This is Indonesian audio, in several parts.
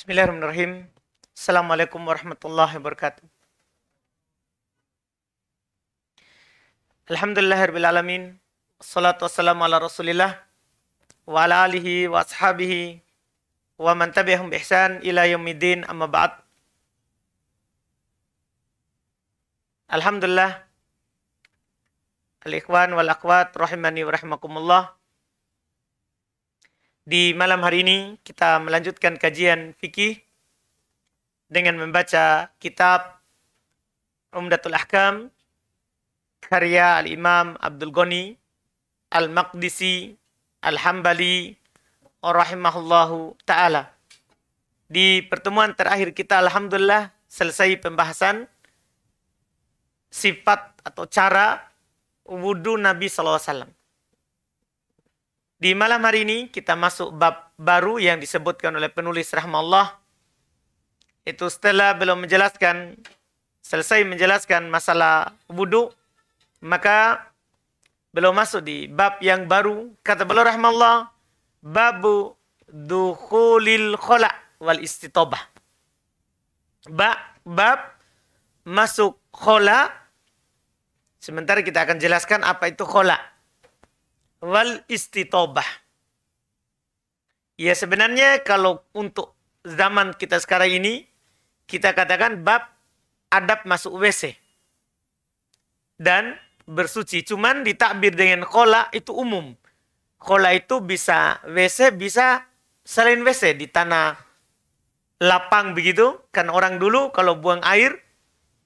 Bismillahirrahmanirrahim. Assalamualaikum warahmatullahi wabarakatuh. Alhamdulillahirrahmanirrahim. Salatu wassalamu ala rasulillah. Wa ala alihi wa ashabihi. Wa man tabi'ahum bihsan ila yawmiddin amma ba'd. Alhamdulillah. Al-ikhwan wal akhwat rahimani wa rahimakumullah. Di malam hari ini kita melanjutkan kajian fikih dengan membaca kitab Umdatul Ahkam karya Al-Imam Abdul Ghani Al-Maqdisi Al-Hambali rahimahullahu taala. Di pertemuan terakhir kita alhamdulillah selesai pembahasan sifat atau cara wudhu Nabi Sallallahu Alaihi Wasallam. Di malam hari ini kita masuk bab baru yang disebutkan oleh penulis rahmallah. Itu setelah belum menjelaskan, selesai menjelaskan masalah wudhu, maka belum masuk di bab yang baru. Kata beliau rahmallah, babu dukhulil khola wal istitobah. Ba, bab masuk khola. Sementara kita akan jelaskan apa itu khola wal istitobah. Ya sebenarnya kalau untuk zaman kita sekarang ini, kita katakan bab adab masuk WC. Dan bersuci. Cuman ditakbir dengan kola itu umum. Kola itu bisa WC, bisa selain WC di tanah lapang begitu. Kan orang dulu kalau buang air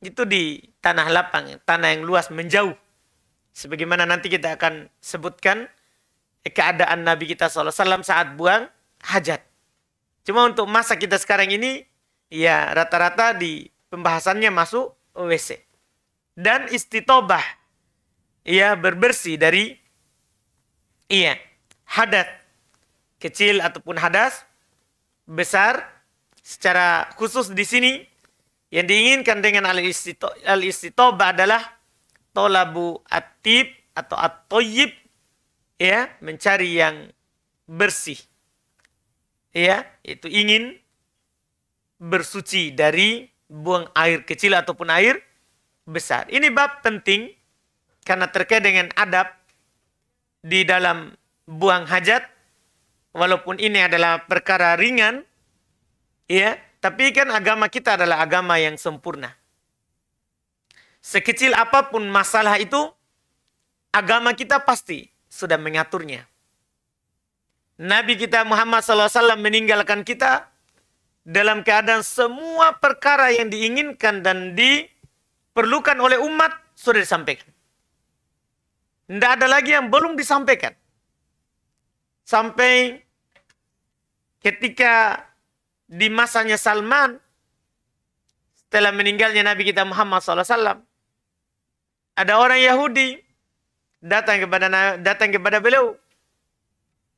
itu di tanah lapang, tanah yang luas menjauh. Sebagaimana nanti kita akan sebutkan keadaan Nabi kita SAW saat buang hajat. Cuma untuk masa kita sekarang ini, ya rata-rata di pembahasannya masuk WC. Dan istitobah, ya berbersih dari iya hadat kecil ataupun hadas besar secara khusus di sini yang diinginkan dengan al istitobah adalah tolabu atib atau atoyib ya mencari yang bersih ya itu ingin bersuci dari buang air kecil ataupun air besar ini bab penting karena terkait dengan adab di dalam buang hajat walaupun ini adalah perkara ringan ya tapi kan agama kita adalah agama yang sempurna Sekecil apapun masalah itu, agama kita pasti sudah mengaturnya. Nabi kita Muhammad SAW meninggalkan kita dalam keadaan semua perkara yang diinginkan dan diperlukan oleh umat sudah disampaikan. Tidak ada lagi yang belum disampaikan. Sampai ketika di masanya Salman, setelah meninggalnya Nabi kita Muhammad SAW, ada orang Yahudi datang kepada datang kepada beliau.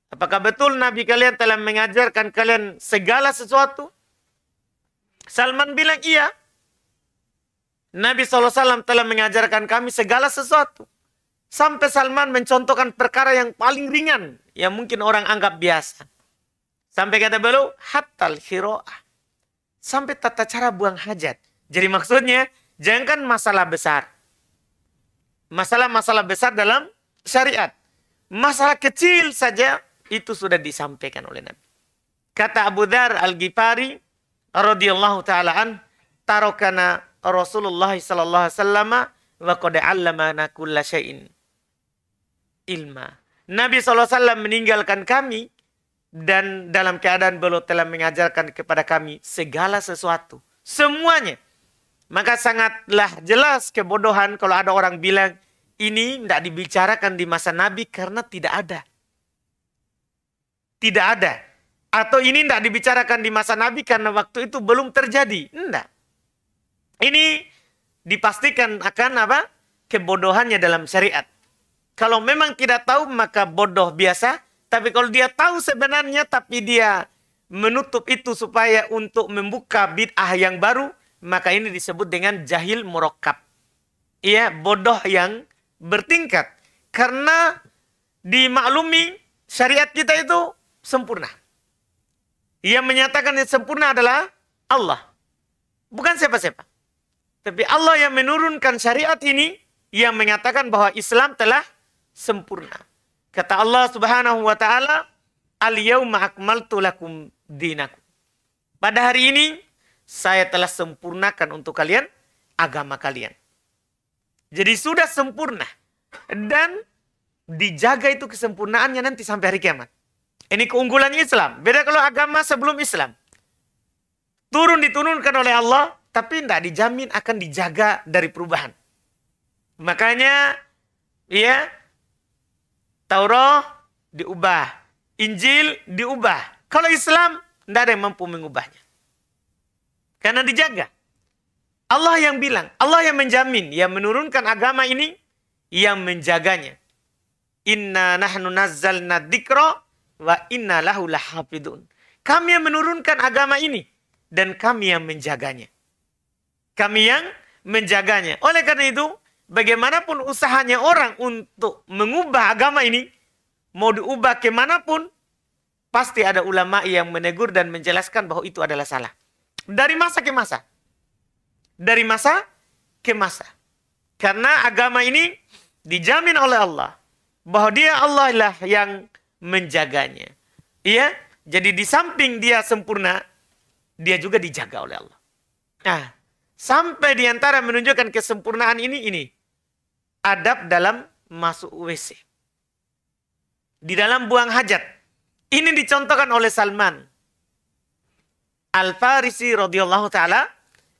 Apakah betul Nabi kalian telah mengajarkan kalian segala sesuatu? Salman bilang iya. Nabi SAW telah mengajarkan kami segala sesuatu. Sampai Salman mencontohkan perkara yang paling ringan. Yang mungkin orang anggap biasa. Sampai kata beliau, hatal hiro'ah. Sampai tata cara buang hajat. Jadi maksudnya, jangan masalah besar masalah-masalah besar dalam syariat. Masalah kecil saja itu sudah disampaikan oleh Nabi. Kata Abu Dhar Al-Ghifari radhiyallahu taalaan tarakana Rasulullah sallallahu alaihi wasallam wa qad 'allamana syai'in ilma. Nabi SAW meninggalkan kami dan dalam keadaan beliau telah mengajarkan kepada kami segala sesuatu. Semuanya. Maka sangatlah jelas kebodohan kalau ada orang bilang ini tidak dibicarakan di masa Nabi karena tidak ada. Tidak ada. Atau ini tidak dibicarakan di masa Nabi karena waktu itu belum terjadi. Tidak. Ini dipastikan akan apa? Kebodohannya dalam syariat. Kalau memang tidak tahu maka bodoh biasa. Tapi kalau dia tahu sebenarnya tapi dia menutup itu supaya untuk membuka bid'ah yang baru maka ini disebut dengan jahil murokab. Iya, bodoh yang bertingkat. Karena dimaklumi syariat kita itu sempurna. Ia menyatakan yang sempurna adalah Allah. Bukan siapa-siapa. Tapi Allah yang menurunkan syariat ini ia menyatakan bahwa Islam telah sempurna. Kata Allah Subhanahu wa taala, "Al yawma akmaltu lakum dinakum." Pada hari ini saya telah sempurnakan untuk kalian agama kalian. Jadi sudah sempurna. Dan dijaga itu kesempurnaannya nanti sampai hari kiamat. Ini keunggulan Islam. Beda kalau agama sebelum Islam. Turun diturunkan oleh Allah, tapi tidak dijamin akan dijaga dari perubahan. Makanya, ya, Taurat diubah, Injil diubah. Kalau Islam, tidak ada yang mampu mengubahnya. Karena dijaga. Allah yang bilang, Allah yang menjamin, yang menurunkan agama ini, yang menjaganya. Inna nahnu nazzalna dikro wa inna lahu lahafidun. Kami yang menurunkan agama ini dan kami yang menjaganya. Kami yang menjaganya. Oleh karena itu, bagaimanapun usahanya orang untuk mengubah agama ini, mau diubah kemanapun, pasti ada ulama yang menegur dan menjelaskan bahwa itu adalah salah. Dari masa ke masa. Dari masa ke masa. Karena agama ini dijamin oleh Allah bahwa dia Allah lah yang menjaganya. Iya, jadi di samping dia sempurna, dia juga dijaga oleh Allah. Nah, sampai di antara menunjukkan kesempurnaan ini ini adab dalam masuk WC. Di dalam buang hajat. Ini dicontohkan oleh Salman Al-Farisi radhiyallahu taala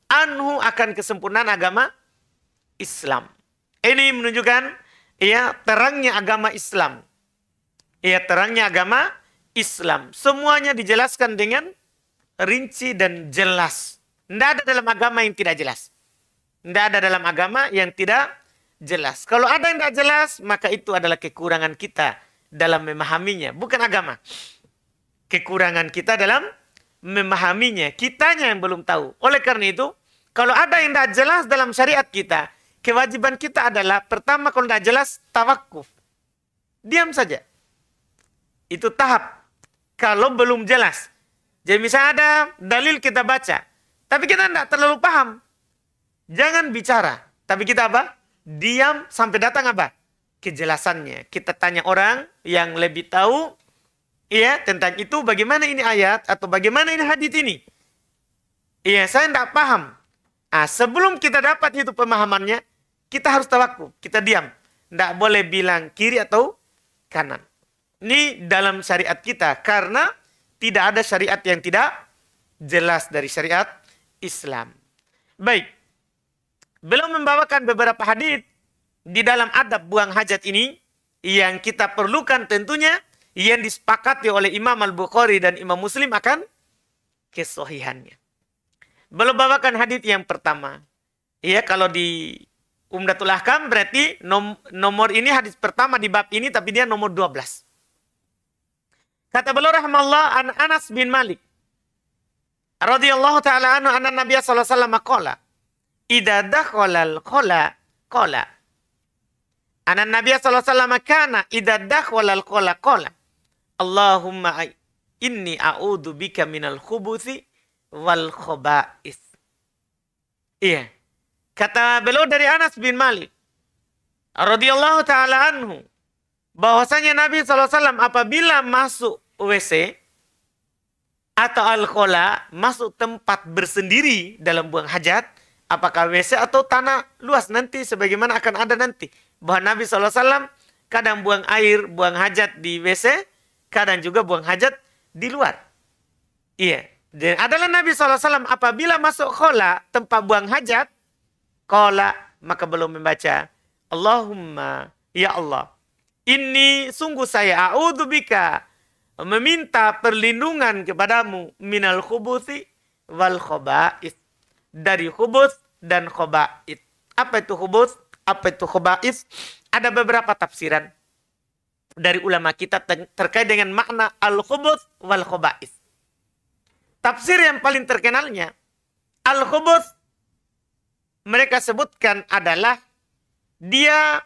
anhu akan kesempurnaan agama Islam. Ini menunjukkan ya terangnya agama Islam. Ya terangnya agama Islam. Semuanya dijelaskan dengan rinci dan jelas. Tidak ada dalam agama yang tidak jelas. Tidak ada dalam agama yang tidak jelas. Kalau ada yang tidak jelas, maka itu adalah kekurangan kita dalam memahaminya, bukan agama. Kekurangan kita dalam memahaminya. Kitanya yang belum tahu. Oleh karena itu, kalau ada yang tidak jelas dalam syariat kita, kewajiban kita adalah pertama kalau tidak jelas, tawakuf. Diam saja. Itu tahap. Kalau belum jelas. Jadi misalnya ada dalil kita baca, tapi kita tidak terlalu paham. Jangan bicara. Tapi kita apa? Diam sampai datang apa? Kejelasannya. Kita tanya orang yang lebih tahu Iya, tentang itu bagaimana ini ayat atau bagaimana ini hadis ini? Iya, saya tidak paham. Nah, sebelum kita dapat itu pemahamannya, kita harus tawakul kita diam. Tidak boleh bilang kiri atau kanan. Ini dalam syariat kita, karena tidak ada syariat yang tidak jelas dari syariat Islam. Baik, belum membawakan beberapa hadis di dalam adab buang hajat ini, yang kita perlukan tentunya yang disepakati oleh Imam Al-Bukhari dan Imam Muslim akan kesohihannya. Belum bawakan hadis yang pertama. Iya kalau di Umdatul Ahkam berarti nom nomor ini hadis pertama di bab ini tapi dia nomor 12. Kata beliau rahmallahu an Anas bin Malik radhiyallahu taala anhu anna Nabi sallallahu alaihi wasallam qala idza dakhala al-qala qala Anan Nabi sallallahu alaihi wasallam kana idza dakhala al-qala qala Allahumma inni a'udhu bika minal khubuthi wal khubais. Iya. Kata beliau dari Anas bin Malik. radhiyallahu taala anhu. Bahwasanya Nabi SAW apabila masuk WC atau al-khola masuk tempat bersendiri dalam buang hajat, apakah WC atau tanah luas nanti sebagaimana akan ada nanti. Bahwa Nabi SAW kadang buang air, buang hajat di WC, dan juga buang hajat di luar. Iya. Dan adalah Nabi SAW apabila masuk khola tempat buang hajat, khola maka belum membaca Allahumma ya Allah. Ini sungguh saya a'udzubika meminta perlindungan kepadamu minal khubuti wal khobait. Dari khubus dan khobait. Apa itu khubus? Apa itu khobait? Ada beberapa tafsiran dari ulama kita terkait dengan makna al-khubuth wal khaba'is. Tafsir yang paling terkenalnya al-khubuth mereka sebutkan adalah dia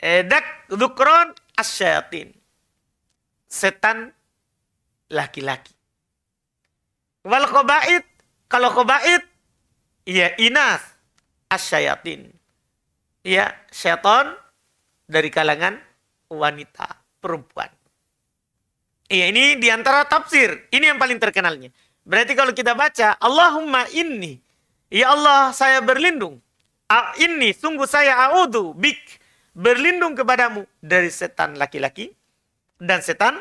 edak eh, dukron asyatin setan laki-laki. Wal khabait kalau khabait ya inas asyatin ya setan dari kalangan wanita perempuan. Iya, ini diantara tafsir. Ini yang paling terkenalnya. Berarti kalau kita baca, Allahumma inni. Ya Allah, saya berlindung. ini sungguh saya a'udhu bik. Berlindung kepadamu dari setan laki-laki dan setan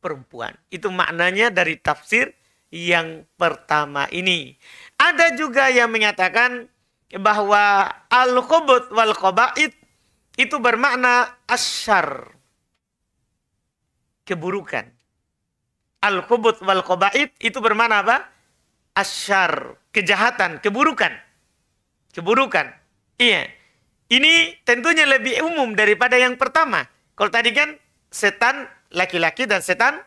perempuan. Itu maknanya dari tafsir yang pertama ini. Ada juga yang mengatakan bahwa al-khubut wal-khoba'id itu bermakna asyar keburukan. Al-kubut wal kobait itu bermakna apa? Asyar, kejahatan, keburukan. Keburukan. Iya. Ini tentunya lebih umum daripada yang pertama. Kalau tadi kan setan laki-laki dan setan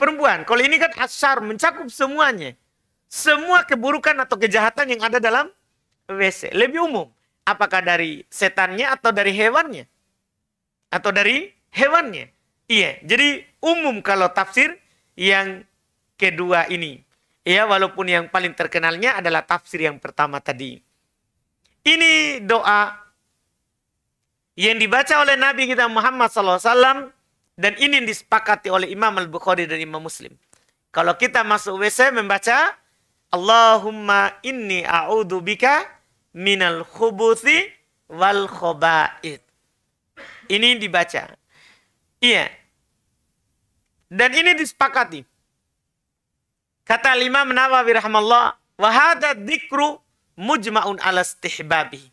perempuan. Kalau ini kan asyar mencakup semuanya. Semua keburukan atau kejahatan yang ada dalam WC. Lebih umum. Apakah dari setannya atau dari hewannya? Atau dari hewannya? Iya, jadi umum kalau tafsir yang kedua ini. Ya, walaupun yang paling terkenalnya adalah tafsir yang pertama tadi. Ini doa yang dibaca oleh Nabi kita Muhammad SAW dan ini yang disepakati oleh Imam Al-Bukhari dan Imam Muslim. Kalau kita masuk WC membaca Allahumma inni a'udhu bika minal khubuthi wal khobait. Ini dibaca. Iya. Dan ini disepakati. Kata lima Nawawi birahmallah. wahada dikru mujma'un ala istihbabi.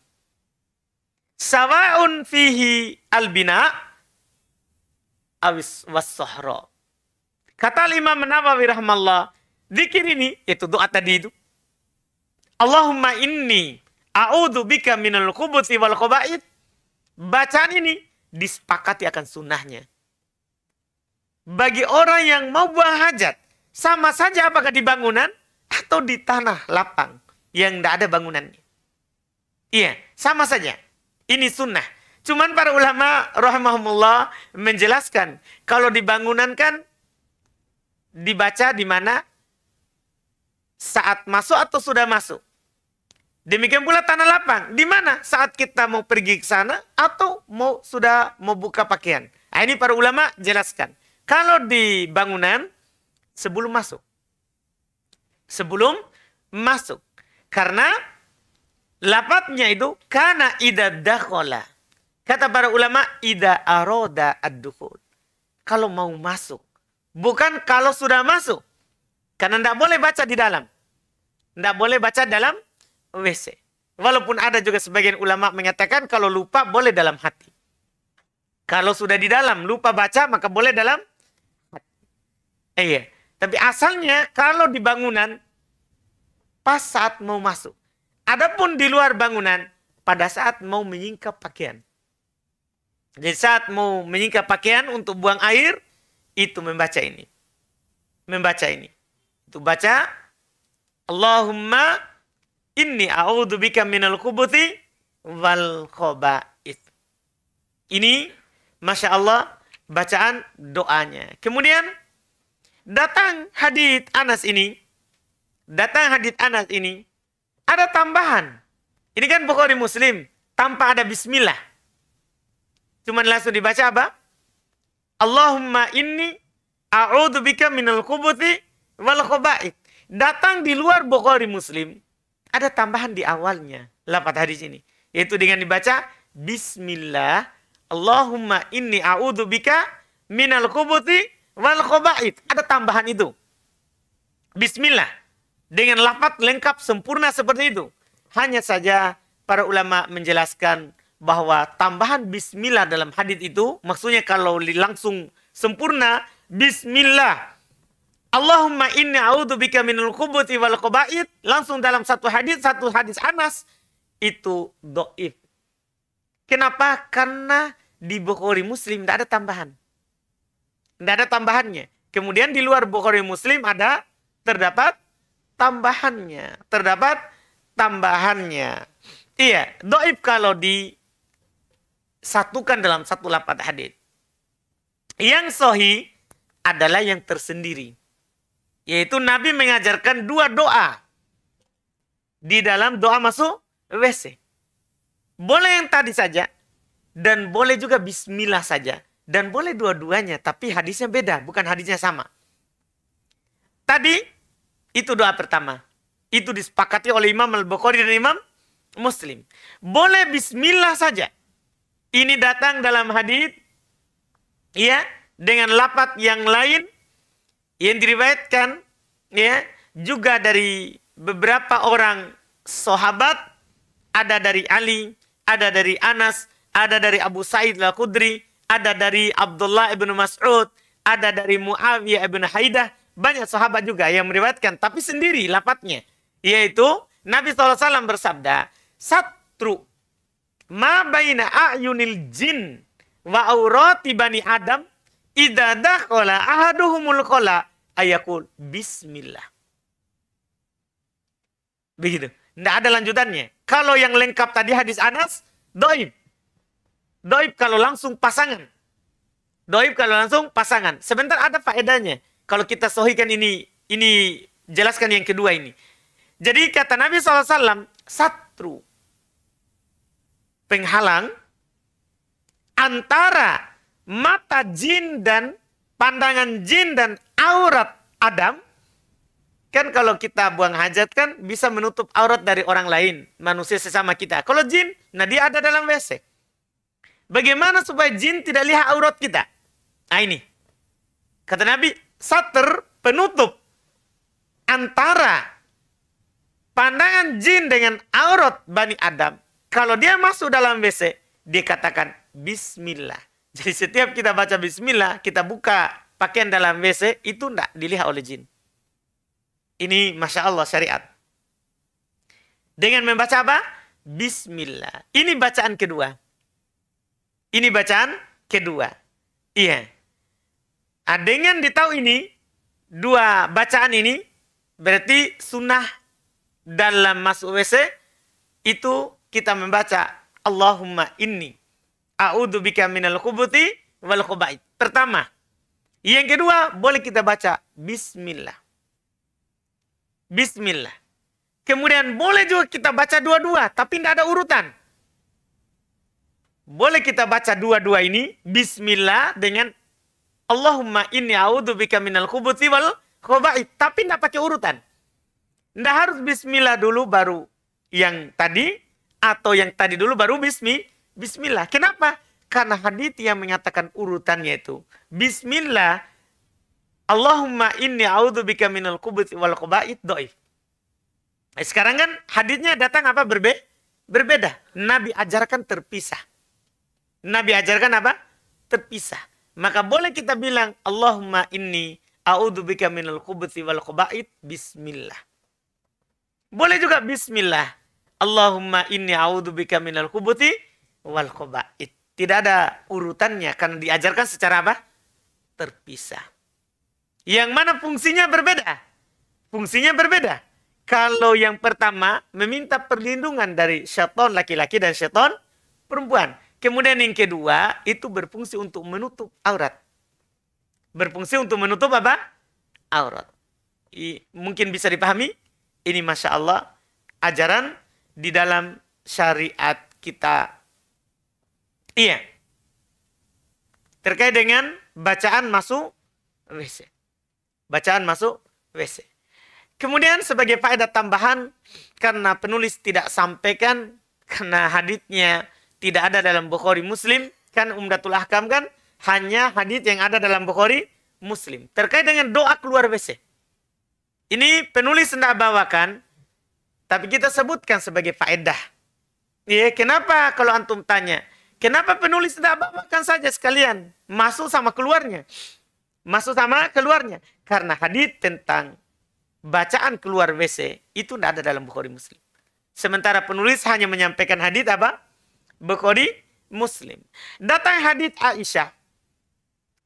Sawa'un fihi albina awis wassohro. Kata lima Nawawi birahmallah. dikir ini, Itu doa tadi itu. Allahumma inni A'udhu bika minal kubuti wal kubait. Bacaan ini disepakati akan sunnahnya. Bagi orang yang mau buang hajat, sama saja apakah di bangunan atau di tanah lapang yang tidak ada bangunannya. Iya, sama saja. Ini sunnah. Cuman para ulama rahimahumullah menjelaskan kalau di bangunan kan dibaca di mana saat masuk atau sudah masuk. Demikian pula tanah lapang. Di mana saat kita mau pergi ke sana atau mau sudah mau buka pakaian. Nah, ini para ulama jelaskan. Kalau di bangunan sebelum masuk. Sebelum masuk. Karena lapatnya itu karena ida dakhola. Kata para ulama ida aroda ad Kalau mau masuk. Bukan kalau sudah masuk. Karena tidak boleh baca di dalam. Tidak boleh baca dalam WC. Walaupun ada juga sebagian ulama mengatakan kalau lupa boleh dalam hati. Kalau sudah di dalam, lupa baca maka boleh dalam hati. Eh, iya. Tapi asalnya kalau di bangunan pas saat mau masuk. Adapun di luar bangunan pada saat mau menyingkap pakaian. Jadi saat mau menyingkap pakaian untuk buang air itu membaca ini. Membaca ini. Itu baca Allahumma Inni bika minal kubuti wal Khobait. Ini Masya Allah bacaan doanya. Kemudian datang hadith Anas ini. Datang hadith Anas ini. Ada tambahan. Ini kan Bukhari Muslim. Tanpa ada bismillah. Cuman langsung dibaca apa? Allahumma inni bika minal kubuti wal Khobait. Datang di luar Bukhari Muslim ada tambahan di awalnya lapat hadis ini yaitu dengan dibaca bismillah Allahumma inni bika minal kubuti wal khobait. Ada tambahan itu. Bismillah dengan lapat lengkap sempurna seperti itu. Hanya saja para ulama menjelaskan bahwa tambahan bismillah dalam hadis itu maksudnya kalau langsung sempurna bismillah Allahumma inni bika minul kubuti wal kobait. Langsung dalam satu hadis, satu hadis Anas. Itu do'if. Kenapa? Karena di Bukhari Muslim tidak ada tambahan. Tidak ada tambahannya. Kemudian di luar Bukhari Muslim ada terdapat tambahannya. Terdapat tambahannya. Iya, doib kalau disatukan dalam satu lapat hadis. Yang sohi adalah yang tersendiri yaitu Nabi mengajarkan dua doa. Di dalam doa masuk WC. Boleh yang tadi saja. Dan boleh juga bismillah saja. Dan boleh dua-duanya. Tapi hadisnya beda. Bukan hadisnya sama. Tadi itu doa pertama. Itu disepakati oleh Imam Al-Bukhari dan Imam Muslim. Boleh bismillah saja. Ini datang dalam hadis ya dengan lapat yang lain yang diriwayatkan ya juga dari beberapa orang sahabat ada dari Ali, ada dari Anas, ada dari Abu Sa'id Al-Khudri, ada dari Abdullah ibnu Mas'ud, ada dari Muawiyah ibnu Haidah, banyak sahabat juga yang meriwayatkan tapi sendiri lapatnya yaitu Nabi SAW bersabda satru ma baina a'yunil jin wa aurati bani adam idza dakhala ahaduhumul qala ayakul bismillah. Begitu. Tidak ada lanjutannya. Kalau yang lengkap tadi hadis Anas, doib. Doib kalau langsung pasangan. Doib kalau langsung pasangan. Sebentar ada faedahnya. Kalau kita sohikan ini, ini jelaskan yang kedua ini. Jadi kata Nabi SAW, satru. Penghalang antara mata jin dan pandangan jin dan aurat Adam, kan kalau kita buang hajat kan bisa menutup aurat dari orang lain, manusia sesama kita. Kalau jin, nah dia ada dalam WC. Bagaimana supaya jin tidak lihat aurat kita? Nah ini. Kata Nabi, sater penutup antara pandangan jin dengan aurat Bani Adam. Kalau dia masuk dalam WC, dia katakan bismillah. Jadi setiap kita baca bismillah, kita buka pakaian dalam WC, itu tidak dilihat oleh jin. Ini Masya Allah syariat. Dengan membaca apa? Bismillah. Ini bacaan kedua. Ini bacaan kedua. Iya. Nah, dengan ditahu ini, dua bacaan ini, berarti sunnah dalam masuk WC, itu kita membaca Allahumma inni A'udhu bika minal khubuti wal khubait. Pertama. Yang kedua, boleh kita baca bismillah. Bismillah. Kemudian boleh juga kita baca dua-dua, tapi tidak ada urutan. Boleh kita baca dua-dua ini, bismillah dengan Allahumma inni bika minal khubuti wal kubait. tapi tidak pakai urutan. Tidak harus bismillah dulu baru yang tadi, atau yang tadi dulu baru bismi, Bismillah. Kenapa? Karena hadith yang menyatakan urutannya itu. Bismillah. Allahumma inni a'udzubika minal kubuti wal qaba'id doif. Nah, sekarang kan hadisnya datang apa berbe berbeda. Nabi ajarkan terpisah. Nabi ajarkan apa? Terpisah. Maka boleh kita bilang Allahumma inni a'udzubika minal kubuti wal qaba'id bismillah. Boleh juga bismillah. Allahumma inni a'udzubika minal kubuti wal khobait. Tidak ada urutannya karena diajarkan secara apa? Terpisah. Yang mana fungsinya berbeda. Fungsinya berbeda. Kalau yang pertama meminta perlindungan dari syaitan laki-laki dan syaitan perempuan. Kemudian yang kedua itu berfungsi untuk menutup aurat. Berfungsi untuk menutup apa? Aurat. I, mungkin bisa dipahami. Ini masya Allah ajaran di dalam syariat kita Iya. Terkait dengan bacaan masuk WC. Bacaan masuk WC. Kemudian sebagai faedah tambahan karena penulis tidak sampaikan karena haditnya tidak ada dalam Bukhari Muslim kan Umdatul Ahkam kan hanya hadit yang ada dalam Bukhari Muslim. Terkait dengan doa keluar WC. Ini penulis tidak bawakan tapi kita sebutkan sebagai faedah. Ya, kenapa kalau antum tanya Kenapa penulis tidak bawakan saja sekalian? Masuk sama keluarnya. Masuk sama keluarnya. Karena hadis tentang bacaan keluar WC itu tidak ada dalam Bukhari Muslim. Sementara penulis hanya menyampaikan hadis apa? Bukhari Muslim. Datang hadis Aisyah.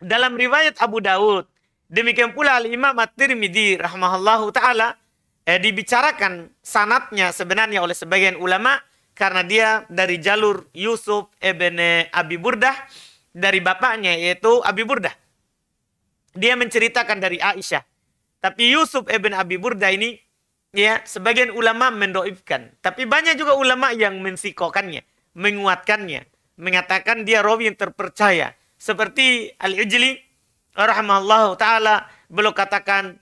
Dalam riwayat Abu Daud. Demikian pula Al-Imam At-Tirmidhi rahmahallahu ta'ala. Eh, dibicarakan sanatnya sebenarnya oleh sebagian ulama' karena dia dari jalur Yusuf Ebene Abi Burdah dari bapaknya yaitu Abi Burdah. Dia menceritakan dari Aisyah. Tapi Yusuf ibn Abi Burda ini ya sebagian ulama mendoibkan. Tapi banyak juga ulama yang mensikokannya, menguatkannya. Mengatakan dia rawi yang terpercaya. Seperti Al-Ijli rahimahullah ta'ala belum katakan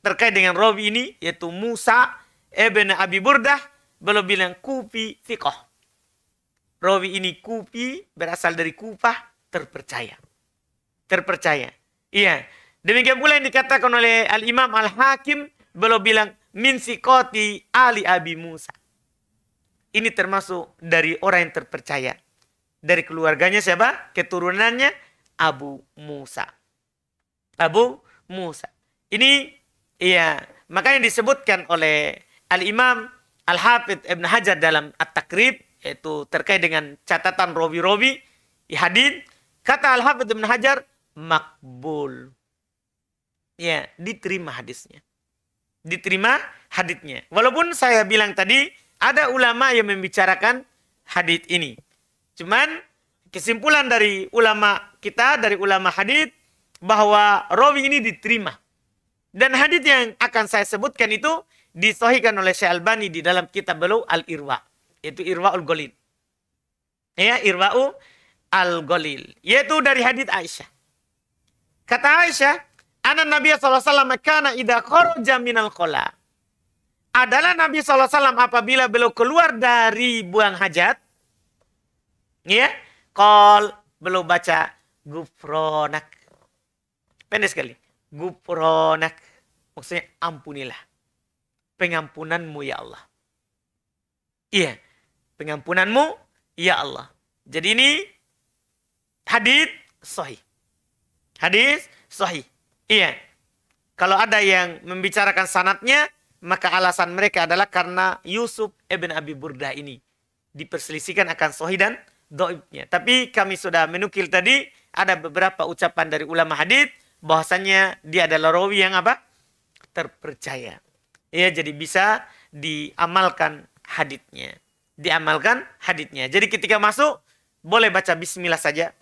terkait dengan rawi ini yaitu Musa ibn Abi Burdah belum bilang kufi fikoh. Rawi ini kufi berasal dari kupah terpercaya. Terpercaya. Iya. Demikian pula yang dikatakan oleh Al-Imam Al-Hakim belum bilang min sikoti Ali Abi Musa. Ini termasuk dari orang yang terpercaya. Dari keluarganya siapa? Keturunannya Abu Musa. Abu Musa. Ini iya, makanya disebutkan oleh Al-Imam Al-Hafidh Ibn Hajar dalam At-Takrib yaitu terkait dengan catatan Robi-Robi ihadin kata Al-Hafidh Ibn Hajar makbul ya diterima hadisnya diterima haditnya walaupun saya bilang tadi ada ulama yang membicarakan hadith ini cuman kesimpulan dari ulama kita dari ulama hadith bahwa Robi ini diterima dan hadith yang akan saya sebutkan itu disohikan oleh Syekh Albani di dalam kitab beliau Al Irwa, yaitu Irwaul Golil. Ya, Irwa'u Al Golil, yaitu dari hadit Aisyah. Kata Aisyah, anak Nabi SAW idah idha jamin minal kola. Adalah Nabi SAW apabila beliau keluar dari buang hajat. Ya. Kol. Beliau baca. Gufronak. Pendek sekali. Gufronak. Maksudnya ampunilah pengampunanmu ya Allah. Iya, pengampunanmu ya Allah. Jadi ini hadis sahih. Hadis sahih. Iya. Kalau ada yang membicarakan sanatnya, maka alasan mereka adalah karena Yusuf ibn Abi Burda ini diperselisihkan akan sahih dan doibnya. Tapi kami sudah menukil tadi ada beberapa ucapan dari ulama hadis bahwasanya dia adalah rawi yang apa? terpercaya. Ya, jadi bisa diamalkan haditnya. Diamalkan haditnya. Jadi ketika masuk, boleh baca bismillah saja.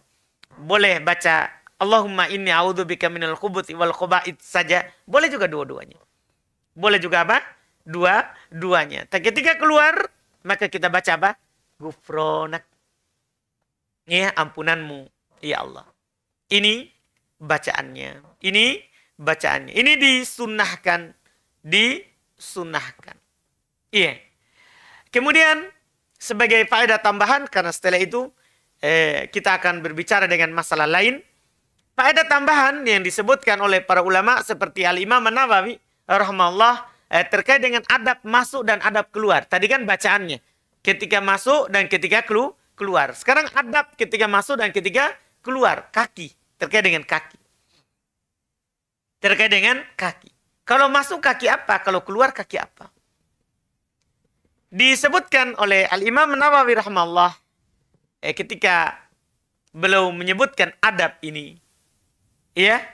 Boleh baca Allahumma inni a'udzubika minal khubut wal khubait saja. Boleh juga dua-duanya. Boleh juga apa? Dua-duanya. Ketika keluar, maka kita baca apa? Gufronak. Ya, ampunanmu. Ya Allah. Ini bacaannya. Ini bacaannya. Ini disunnahkan di disunahkan. Iya. Kemudian sebagai faedah tambahan karena setelah itu eh, kita akan berbicara dengan masalah lain. Faedah tambahan yang disebutkan oleh para ulama seperti Al-Imam Nawawi rahimahullah eh, terkait dengan adab masuk dan adab keluar. Tadi kan bacaannya ketika masuk dan ketika kelu keluar. Sekarang adab ketika masuk dan ketika keluar kaki terkait dengan kaki. Terkait dengan kaki. Kalau masuk kaki apa? Kalau keluar kaki apa? Disebutkan oleh Al-Imam Nawawi rahmallah eh, ketika belum menyebutkan adab ini. Ya,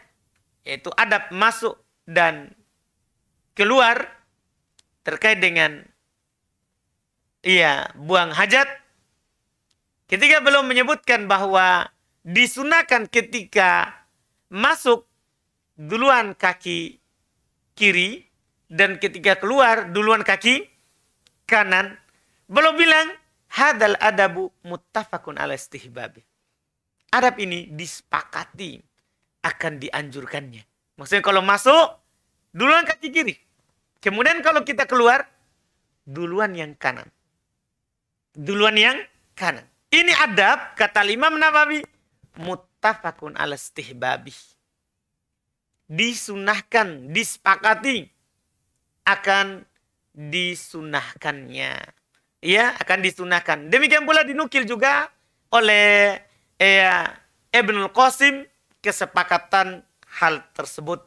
yaitu adab masuk dan keluar terkait dengan iya buang hajat. Ketika belum menyebutkan bahwa disunahkan ketika masuk duluan kaki kiri dan ketika keluar duluan kaki kanan. Belum bilang hadal adabu muttafaqun ala istihbabi. Adab ini disepakati akan dianjurkannya. Maksudnya kalau masuk duluan kaki kiri. Kemudian kalau kita keluar duluan yang kanan. Duluan yang kanan. Ini adab kata Imam Nawawi muttafaqun ala istihbabi disunahkan, disepakati akan disunahkannya. Ya, akan disunahkan. Demikian pula dinukil juga oleh ya, Ibnul Qasim kesepakatan hal tersebut.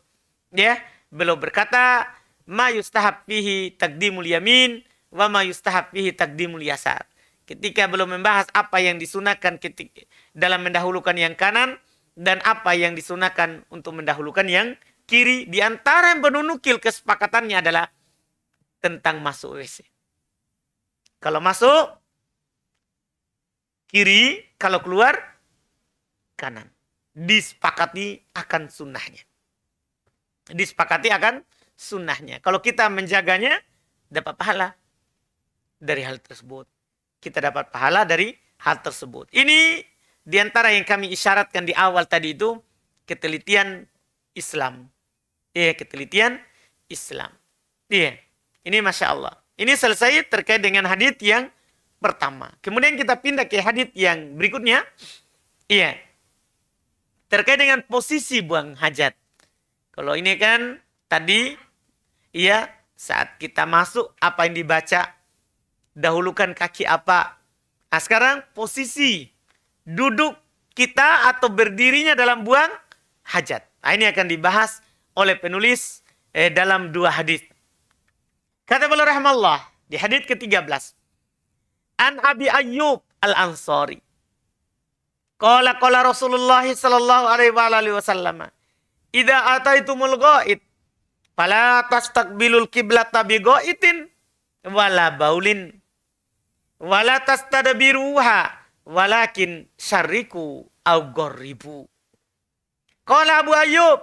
Ya, beliau berkata, "Ma yustahab fihi taqdimul yamin wa ma yustahab fihi taqdimul yasar." Ketika belum membahas apa yang disunahkan ketika dalam mendahulukan yang kanan, dan apa yang disunahkan untuk mendahulukan yang kiri. Di antara yang penuh kesepakatannya adalah tentang masuk WC. Kalau masuk kiri, kalau keluar kanan. Disepakati akan sunnahnya. Disepakati akan sunnahnya. Kalau kita menjaganya dapat pahala dari hal tersebut. Kita dapat pahala dari hal tersebut. Ini di antara yang kami isyaratkan di awal tadi itu ketelitian Islam. Iya, ketelitian Islam. Iya. Ini Masya Allah. Ini selesai terkait dengan hadit yang pertama. Kemudian kita pindah ke hadit yang berikutnya. Iya. Terkait dengan posisi buang hajat. Kalau ini kan tadi, iya saat kita masuk apa yang dibaca, dahulukan kaki apa. Nah sekarang posisi duduk kita atau berdirinya dalam buang hajat. Nah, ini akan dibahas oleh penulis eh, dalam dua hadis. Kata beliau rahmallah di hadis ke-13. An Abi Ayyub Al-Ansari. Qala qala Rasulullah sallallahu alaihi wa alihi wasallam. Idza ataitumul ghaid fala tastaqbilul qiblata bi ghaitin wala baulin wala tastadbiruha walakin syariku au gorribu. Qala Abu Ayyub,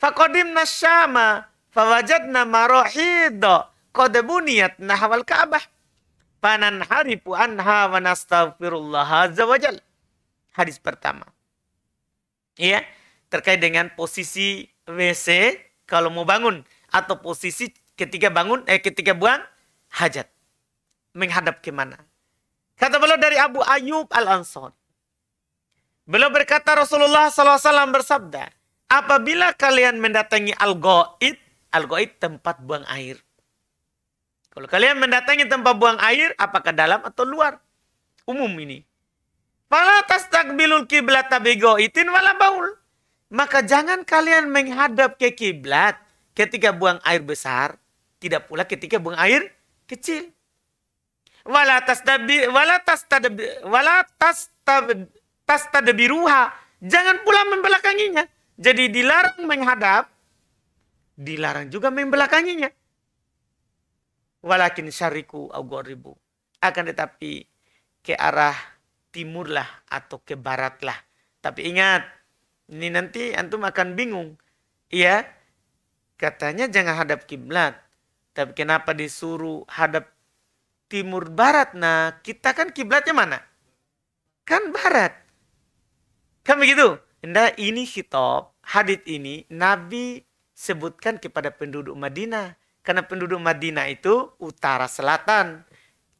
faqadimna syama fawajadna marahidha qad buniyat nahwal Ka'bah. haripu anha wa nastaghfirullah azza wa jal. Hadis pertama. Iya, terkait dengan posisi WC kalau mau bangun atau posisi ketika bangun eh ketika buang hajat menghadap kemana? Kata beliau dari Abu Ayub al ansor Beliau berkata Rasulullah SAW bersabda, apabila kalian mendatangi Al-Go'id, Al-Go'id tempat buang air. Kalau kalian mendatangi tempat buang air, apakah dalam atau luar? Umum ini. Fala takbilul kiblat itin wala baul. Maka jangan kalian menghadap ke kiblat ketika buang air besar, tidak pula ketika buang air kecil wala tasdabi wala tastadbi wala tastab tastadbiruha. Jangan pula membelakanginya. Jadi dilarang menghadap, dilarang juga membelakanginya. Walakin syariku au Akan tetapi ke arah timurlah atau ke baratlah. Tapi ingat, ini nanti antum akan bingung. Iya, katanya jangan hadap kiblat. Tapi kenapa disuruh hadap timur barat. Nah, kita kan kiblatnya mana? Kan barat. Kan begitu? Nah, ini hitop, hadit ini Nabi sebutkan kepada penduduk Madinah. Karena penduduk Madinah itu utara selatan.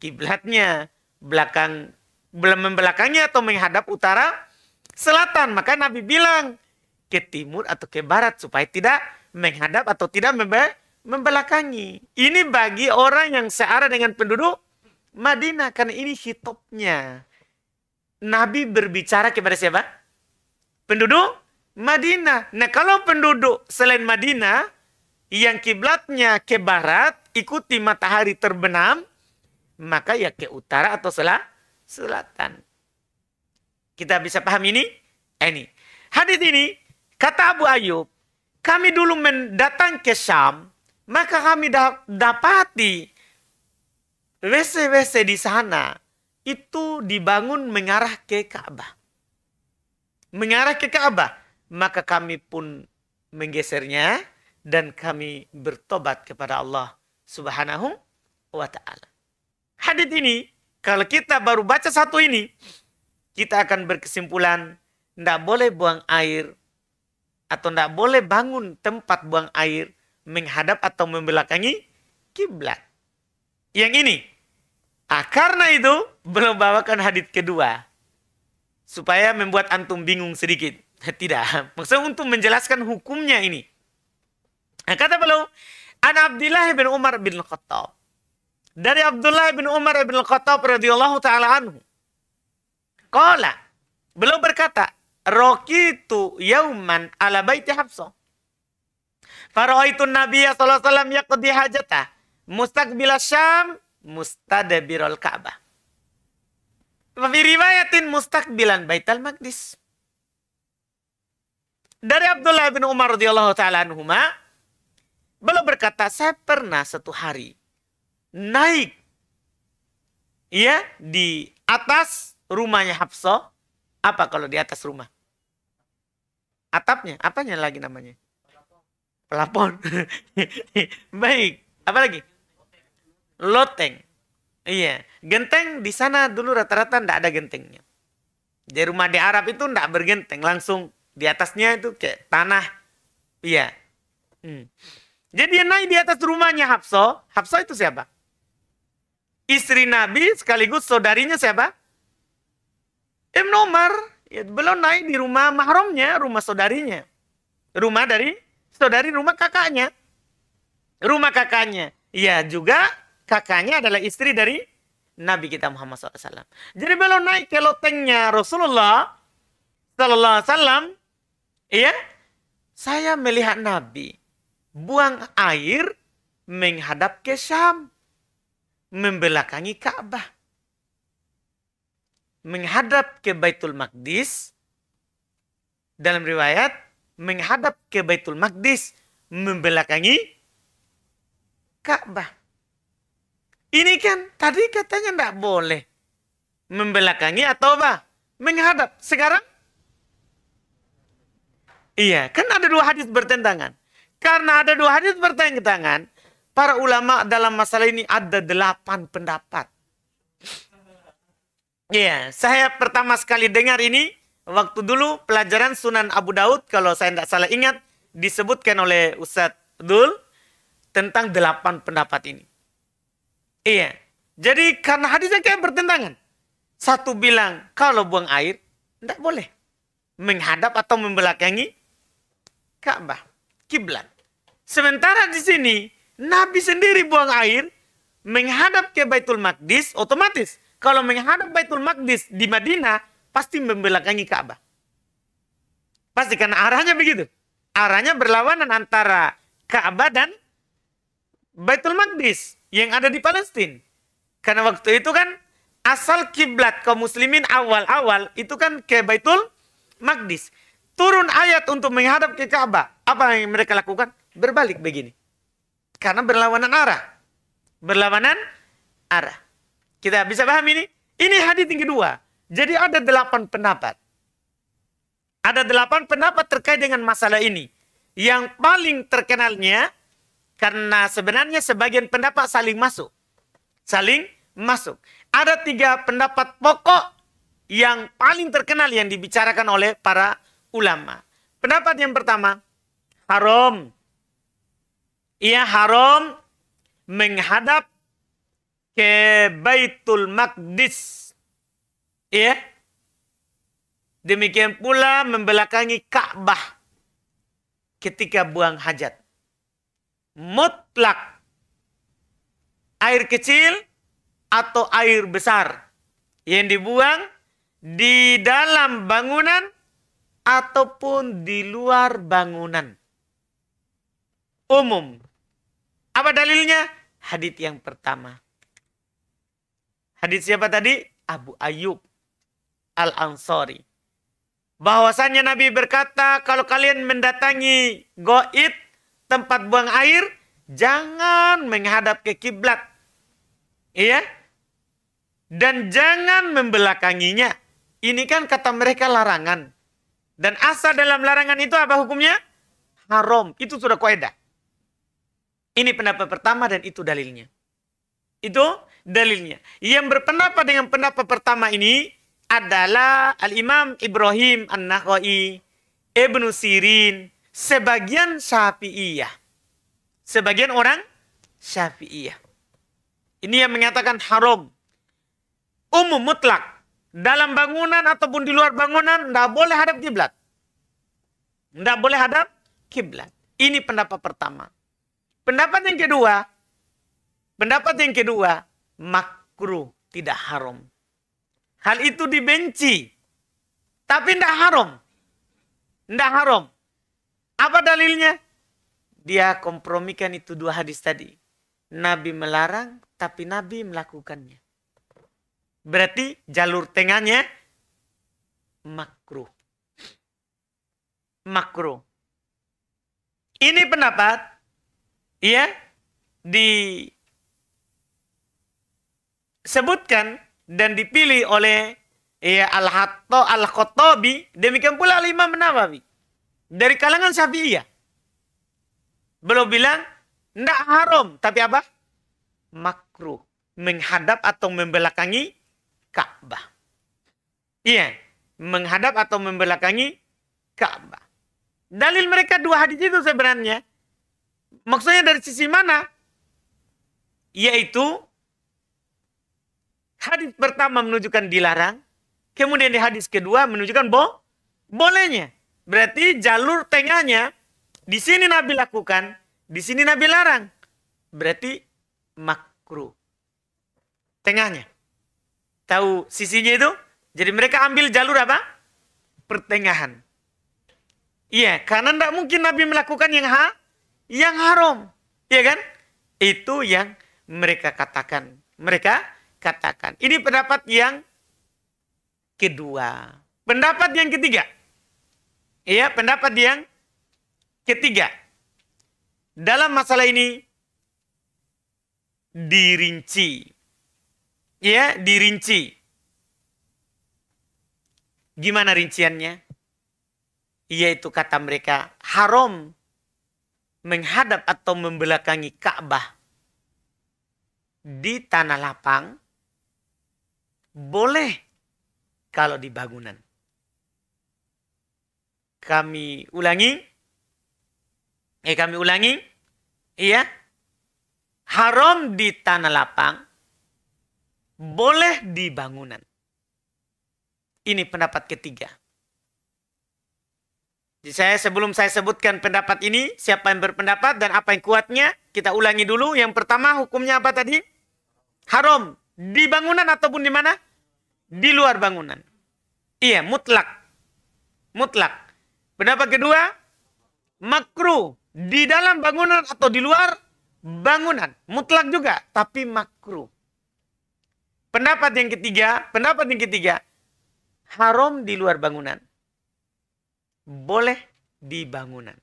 Kiblatnya belakang belum membelakangnya atau menghadap utara selatan. Maka Nabi bilang ke timur atau ke barat supaya tidak menghadap atau tidak membelakang membelakangi. Ini bagi orang yang searah dengan penduduk Madinah. Karena ini hitopnya. Nabi berbicara kepada siapa? Penduduk Madinah. Nah kalau penduduk selain Madinah yang kiblatnya ke barat, ikuti matahari terbenam, maka ya ke utara atau selah, selatan. Kita bisa paham ini? Eh, ini. Hadis ini, kata Abu Ayub, kami dulu mendatang ke Syam, maka kami da dapati WC-WC di sana itu dibangun mengarah ke Ka'bah. Mengarah ke Ka'bah, maka kami pun menggesernya dan kami bertobat kepada Allah Subhanahu wa taala. Hadis ini kalau kita baru baca satu ini, kita akan berkesimpulan tidak boleh buang air atau tidak boleh bangun tempat buang air menghadap atau membelakangi kiblat. Yang ini. Ah, karena itu belum bawakan hadit kedua. Supaya membuat antum bingung sedikit. Tidak. Maksudnya untuk menjelaskan hukumnya ini. Nah, kata beliau, An Abdullah bin Umar bin Khattab. Dari Abdullah bin Umar bin Khattab radhiyallahu taala anhu. Qala, beliau berkata, Rokitu yauman ala baiti Hafsah Faro'aitun Nabiya sallallahu alaihi wasallam yaqdi hajata mustaqbila Syam mustadbirul Ka'bah. Fi riwayatin mustaqbilan Baitul Maqdis. Dari Abdullah bin Umar radhiyallahu taala anhuma beliau berkata, "Saya pernah satu hari naik ya di atas rumahnya Hafsah. Apa kalau di atas rumah? Atapnya, apanya lagi namanya? pelapon baik apa lagi loteng iya genteng di sana dulu rata-rata ndak ada gentengnya di rumah di Arab itu ndak bergenteng langsung di atasnya itu kayak tanah iya hmm. jadi dia naik di atas rumahnya Hapso Hapso itu siapa istri Nabi sekaligus saudarinya siapa Ibn Umar ya, belum naik di rumah mahramnya rumah saudarinya rumah dari dari rumah kakaknya. Rumah kakaknya. Ya juga kakaknya adalah istri dari Nabi kita Muhammad SAW. Jadi beliau naik ke lotengnya Rasulullah SAW. Iya, saya melihat Nabi buang air menghadap ke Syam, membelakangi Ka'bah, menghadap ke Baitul Maqdis. Dalam riwayat menghadap ke Baitul Maqdis membelakangi Ka'bah. Ini kan tadi katanya tidak boleh membelakangi atau apa? Menghadap. Sekarang? Iya, kan ada dua hadis bertentangan. Karena ada dua hadis bertentangan, para ulama dalam masalah ini ada delapan pendapat. Iya, saya pertama sekali dengar ini waktu dulu pelajaran Sunan Abu Daud kalau saya tidak salah ingat disebutkan oleh Ustadz Dul tentang delapan pendapat ini. Iya. Jadi karena hadisnya kayak bertentangan. Satu bilang kalau buang air tidak boleh menghadap atau membelakangi Ka'bah, kiblat. Sementara di sini Nabi sendiri buang air menghadap ke Baitul Maqdis otomatis. Kalau menghadap Baitul Maqdis di Madinah pasti membelakangi Ka'bah. Pasti karena arahnya begitu. Arahnya berlawanan antara Ka'bah dan Baitul Maqdis yang ada di Palestina. Karena waktu itu kan asal kiblat kaum muslimin awal-awal itu kan ke Baitul Maqdis. Turun ayat untuk menghadap ke Ka'bah. Apa yang mereka lakukan? Berbalik begini. Karena berlawanan arah. Berlawanan arah. Kita bisa paham ini? Ini hadis yang kedua. Jadi ada delapan pendapat. Ada delapan pendapat terkait dengan masalah ini. Yang paling terkenalnya, karena sebenarnya sebagian pendapat saling masuk. Saling masuk. Ada tiga pendapat pokok yang paling terkenal yang dibicarakan oleh para ulama. Pendapat yang pertama, haram. Ia haram menghadap ke Baitul Maqdis Ya. Demikian pula membelakangi Ka'bah ketika buang hajat. Mutlak air kecil atau air besar yang dibuang di dalam bangunan ataupun di luar bangunan. Umum. Apa dalilnya? Hadit yang pertama. Hadit siapa tadi? Abu Ayub al Ansori Bahwasannya Nabi berkata, kalau kalian mendatangi goit tempat buang air, jangan menghadap ke kiblat. Iya? Dan jangan membelakanginya. Ini kan kata mereka larangan. Dan asal dalam larangan itu apa hukumnya? Haram. Itu sudah kaidah. Ini pendapat pertama dan itu dalilnya. Itu dalilnya. Yang berpendapat dengan pendapat pertama ini adalah Al-Imam Ibrahim An-Nakhai, Ibnu Sirin, sebagian Syafi'iyah. Sebagian orang Syafi'iyah. Ini yang mengatakan haram. Umum mutlak. Dalam bangunan ataupun di luar bangunan, tidak boleh hadap kiblat. Tidak boleh hadap kiblat. Ini pendapat pertama. Pendapat yang kedua, pendapat yang kedua, makruh, tidak haram. Hal itu dibenci. Tapi tidak haram. Tidak haram. Apa dalilnya? Dia kompromikan itu dua hadis tadi. Nabi melarang, tapi Nabi melakukannya. Berarti jalur tengahnya makruh. Makruh. Ini pendapat ya disebutkan dan dipilih oleh ya al hatto al kotobi demikian pula Imam Nawawi dari kalangan Syafi'iyah. Belum bilang tidak haram tapi apa? makruh menghadap atau membelakangi Ka'bah. Iya, menghadap atau membelakangi Ka'bah. Dalil mereka dua hadis itu sebenarnya. Maksudnya dari sisi mana? Yaitu Hadis pertama menunjukkan dilarang, kemudian di hadis kedua menunjukkan bo bolehnya. Berarti jalur tengahnya di sini Nabi lakukan, di sini Nabi larang. Berarti makruh. Tengahnya. Tahu sisinya itu? Jadi mereka ambil jalur apa? Pertengahan. Iya, karena tidak mungkin Nabi melakukan yang ha, yang haram. Iya kan? Itu yang mereka katakan. Mereka katakan. Ini pendapat yang kedua. Pendapat yang ketiga. Iya, pendapat yang ketiga. Dalam masalah ini dirinci. Ya, dirinci. Gimana rinciannya? Yaitu kata mereka haram menghadap atau membelakangi Ka'bah di tanah lapang boleh kalau di bangunan. Kami ulangi. Eh kami ulangi. Iya. Haram di tanah lapang. Boleh di bangunan. Ini pendapat ketiga. Jadi saya sebelum saya sebutkan pendapat ini, siapa yang berpendapat dan apa yang kuatnya, kita ulangi dulu. Yang pertama hukumnya apa tadi? Haram di bangunan ataupun di mana? di luar bangunan. Iya, mutlak. Mutlak. Pendapat kedua, makruh di dalam bangunan atau di luar bangunan. Mutlak juga, tapi makruh. Pendapat yang ketiga, pendapat yang ketiga, haram di luar bangunan. Boleh di bangunan.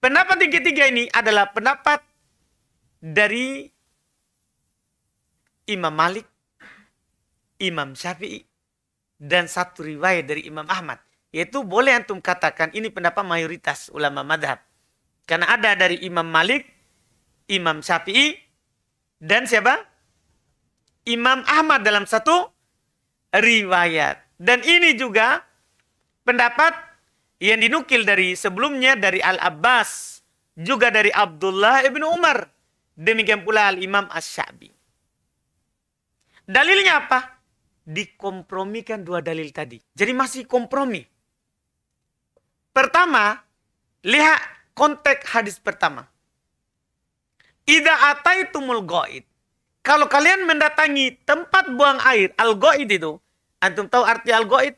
Pendapat yang ketiga ini adalah pendapat dari Imam Malik Imam Syafi'i dan satu riwayat dari Imam Ahmad. Yaitu boleh antum katakan ini pendapat mayoritas ulama madhab. Karena ada dari Imam Malik, Imam Syafi'i, dan siapa? Imam Ahmad dalam satu riwayat. Dan ini juga pendapat yang dinukil dari sebelumnya dari Al-Abbas. Juga dari Abdullah ibnu Umar. Demikian pula Al-Imam Asy'abi. Dalilnya apa? dikompromikan dua dalil tadi. Jadi masih kompromi. Pertama, lihat konteks hadis pertama. Ida tumul goid. Kalau kalian mendatangi tempat buang air, al-goid itu. Antum tahu arti al-goid?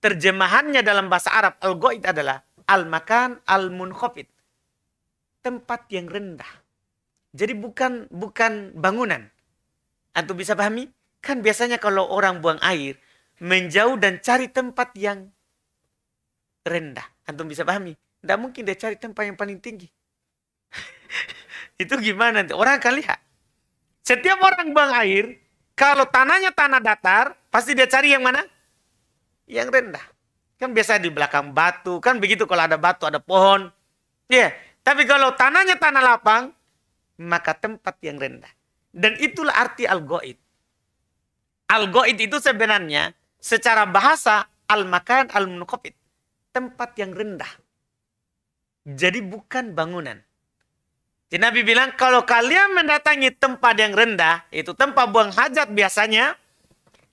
Terjemahannya dalam bahasa Arab, al-goid adalah al-makan al-munkhofid. Tempat yang rendah. Jadi bukan bukan bangunan. Antum bisa pahami? Kan biasanya kalau orang buang air, menjauh dan cari tempat yang rendah. Antum bisa pahami? Tidak mungkin dia cari tempat yang paling tinggi. itu gimana? Orang akan lihat. Setiap orang buang air, kalau tanahnya tanah datar, pasti dia cari yang mana? Yang rendah. Kan biasa di belakang batu, kan begitu kalau ada batu, ada pohon. Ya, yeah. tapi kalau tanahnya tanah lapang, maka tempat yang rendah. Dan itulah arti al Al-Goid itu sebenarnya secara bahasa al-makan al munqabit tempat yang rendah. Jadi bukan bangunan. Jadi Nabi bilang kalau kalian mendatangi tempat yang rendah, itu tempat buang hajat biasanya,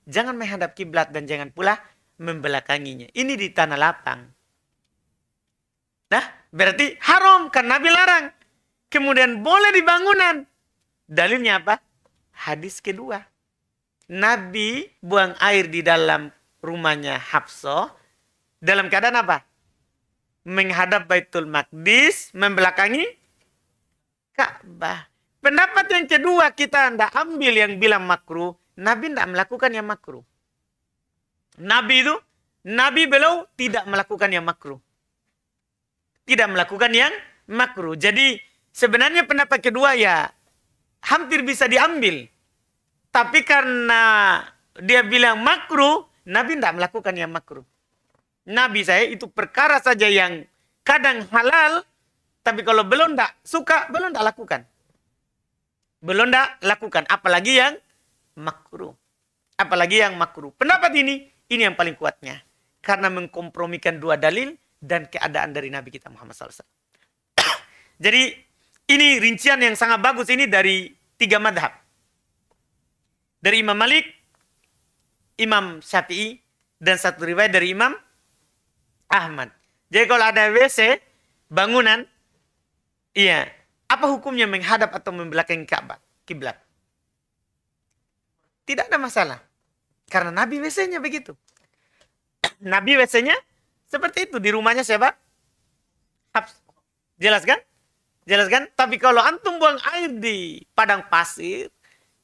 jangan menghadap kiblat dan jangan pula membelakanginya. Ini di tanah lapang. Nah, berarti haram karena Nabi larang. Kemudian boleh di bangunan. Dalilnya apa? Hadis kedua. Nabi buang air di dalam rumahnya Hafsa dalam keadaan apa? Menghadap Baitul Maqdis, membelakangi Ka'bah. Pendapat yang kedua kita tidak ambil yang bilang makruh. Nabi tidak melakukan yang makruh. Nabi itu, Nabi beliau tidak melakukan yang makruh. Tidak melakukan yang makruh. Jadi sebenarnya pendapat kedua ya hampir bisa diambil. Tapi karena dia bilang makruh, Nabi tidak melakukan yang makruh. Nabi saya itu perkara saja yang kadang halal, tapi kalau belum tidak suka, belum tidak lakukan. Belum tidak lakukan, apalagi yang makruh. Apalagi yang makruh. Pendapat ini, ini yang paling kuatnya. Karena mengkompromikan dua dalil dan keadaan dari Nabi kita Muhammad SAW. Jadi ini rincian yang sangat bagus ini dari tiga madhab dari Imam Malik, Imam Syafi'i, dan satu riwayat dari Imam Ahmad. Jadi kalau ada WC, bangunan, iya. Apa hukumnya menghadap atau membelakangi Ka'bah, kiblat? Tidak ada masalah. Karena Nabi WC-nya begitu. Nabi WC-nya seperti itu. Di rumahnya siapa? Habs. Jelas kan? Jelas kan? Tapi kalau antum buang air di padang pasir,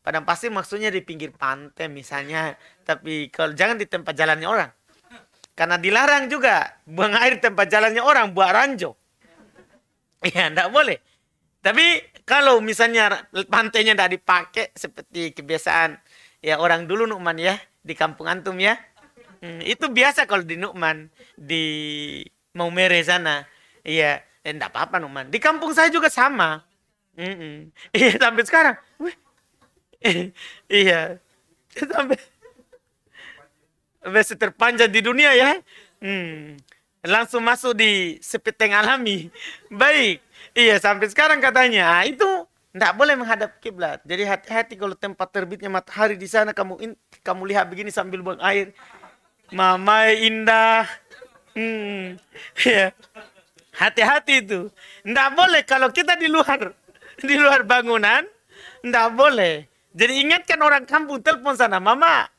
padang pasir maksudnya di pinggir pantai misalnya tapi kalau jangan di tempat jalannya orang karena dilarang juga buang air tempat jalannya orang buat ranjo ya tidak boleh tapi kalau misalnya pantainya tidak dipakai seperti kebiasaan ya orang dulu Nukman ya di kampung antum ya hmm, itu biasa kalau di Nukman di Maumere sana iya eh, apa-apa Nukman di kampung saya juga sama Mm -mm. Iya sampai sekarang, wih iya. Sampai WC terpanjang di dunia ya. Hmm. Langsung masuk di sepeteng alami. Baik. Iya, sampai sekarang katanya. Ah, itu tidak boleh menghadap kiblat. Jadi hati-hati kalau tempat terbitnya matahari di sana kamu in, kamu lihat begini sambil buang air. Mama indah. Hmm. Iya. Hati-hati itu. Tidak boleh kalau kita di luar di luar bangunan, tidak boleh. Jadi ingatkan orang kampung telepon sana, Mama.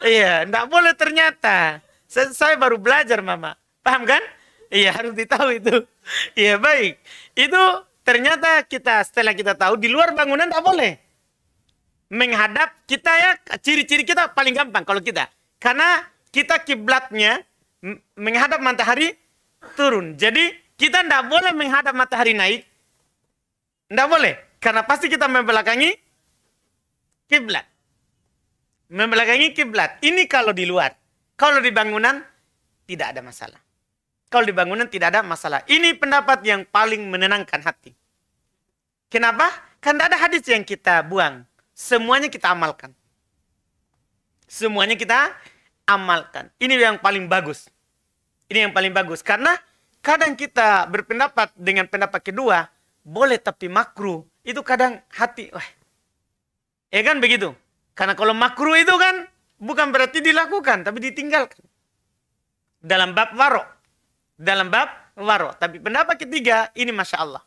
Iya, ndak boleh ternyata. Saya, baru belajar, Mama. Paham kan? Iya, harus ditahu itu. Iya, baik. Itu ternyata kita setelah kita tahu di luar bangunan tidak boleh. Menghadap kita ya ciri-ciri kita paling gampang kalau kita. Karena kita kiblatnya menghadap matahari turun. Jadi kita tidak boleh menghadap matahari naik. Tidak boleh. Karena pasti kita membelakangi kiblat. Membelakangi kiblat. Ini kalau di luar. Kalau di bangunan tidak ada masalah. Kalau di bangunan tidak ada masalah. Ini pendapat yang paling menenangkan hati. Kenapa? Karena ada hadis yang kita buang. Semuanya kita amalkan. Semuanya kita amalkan. Ini yang paling bagus. Ini yang paling bagus. Karena kadang kita berpendapat dengan pendapat kedua, boleh tapi makruh. Itu kadang hati, wah Ya kan begitu. Karena kalau makruh itu kan bukan berarti dilakukan, tapi ditinggalkan. Dalam bab waro. Dalam bab waro. Tapi pendapat ketiga, ini Masya Allah.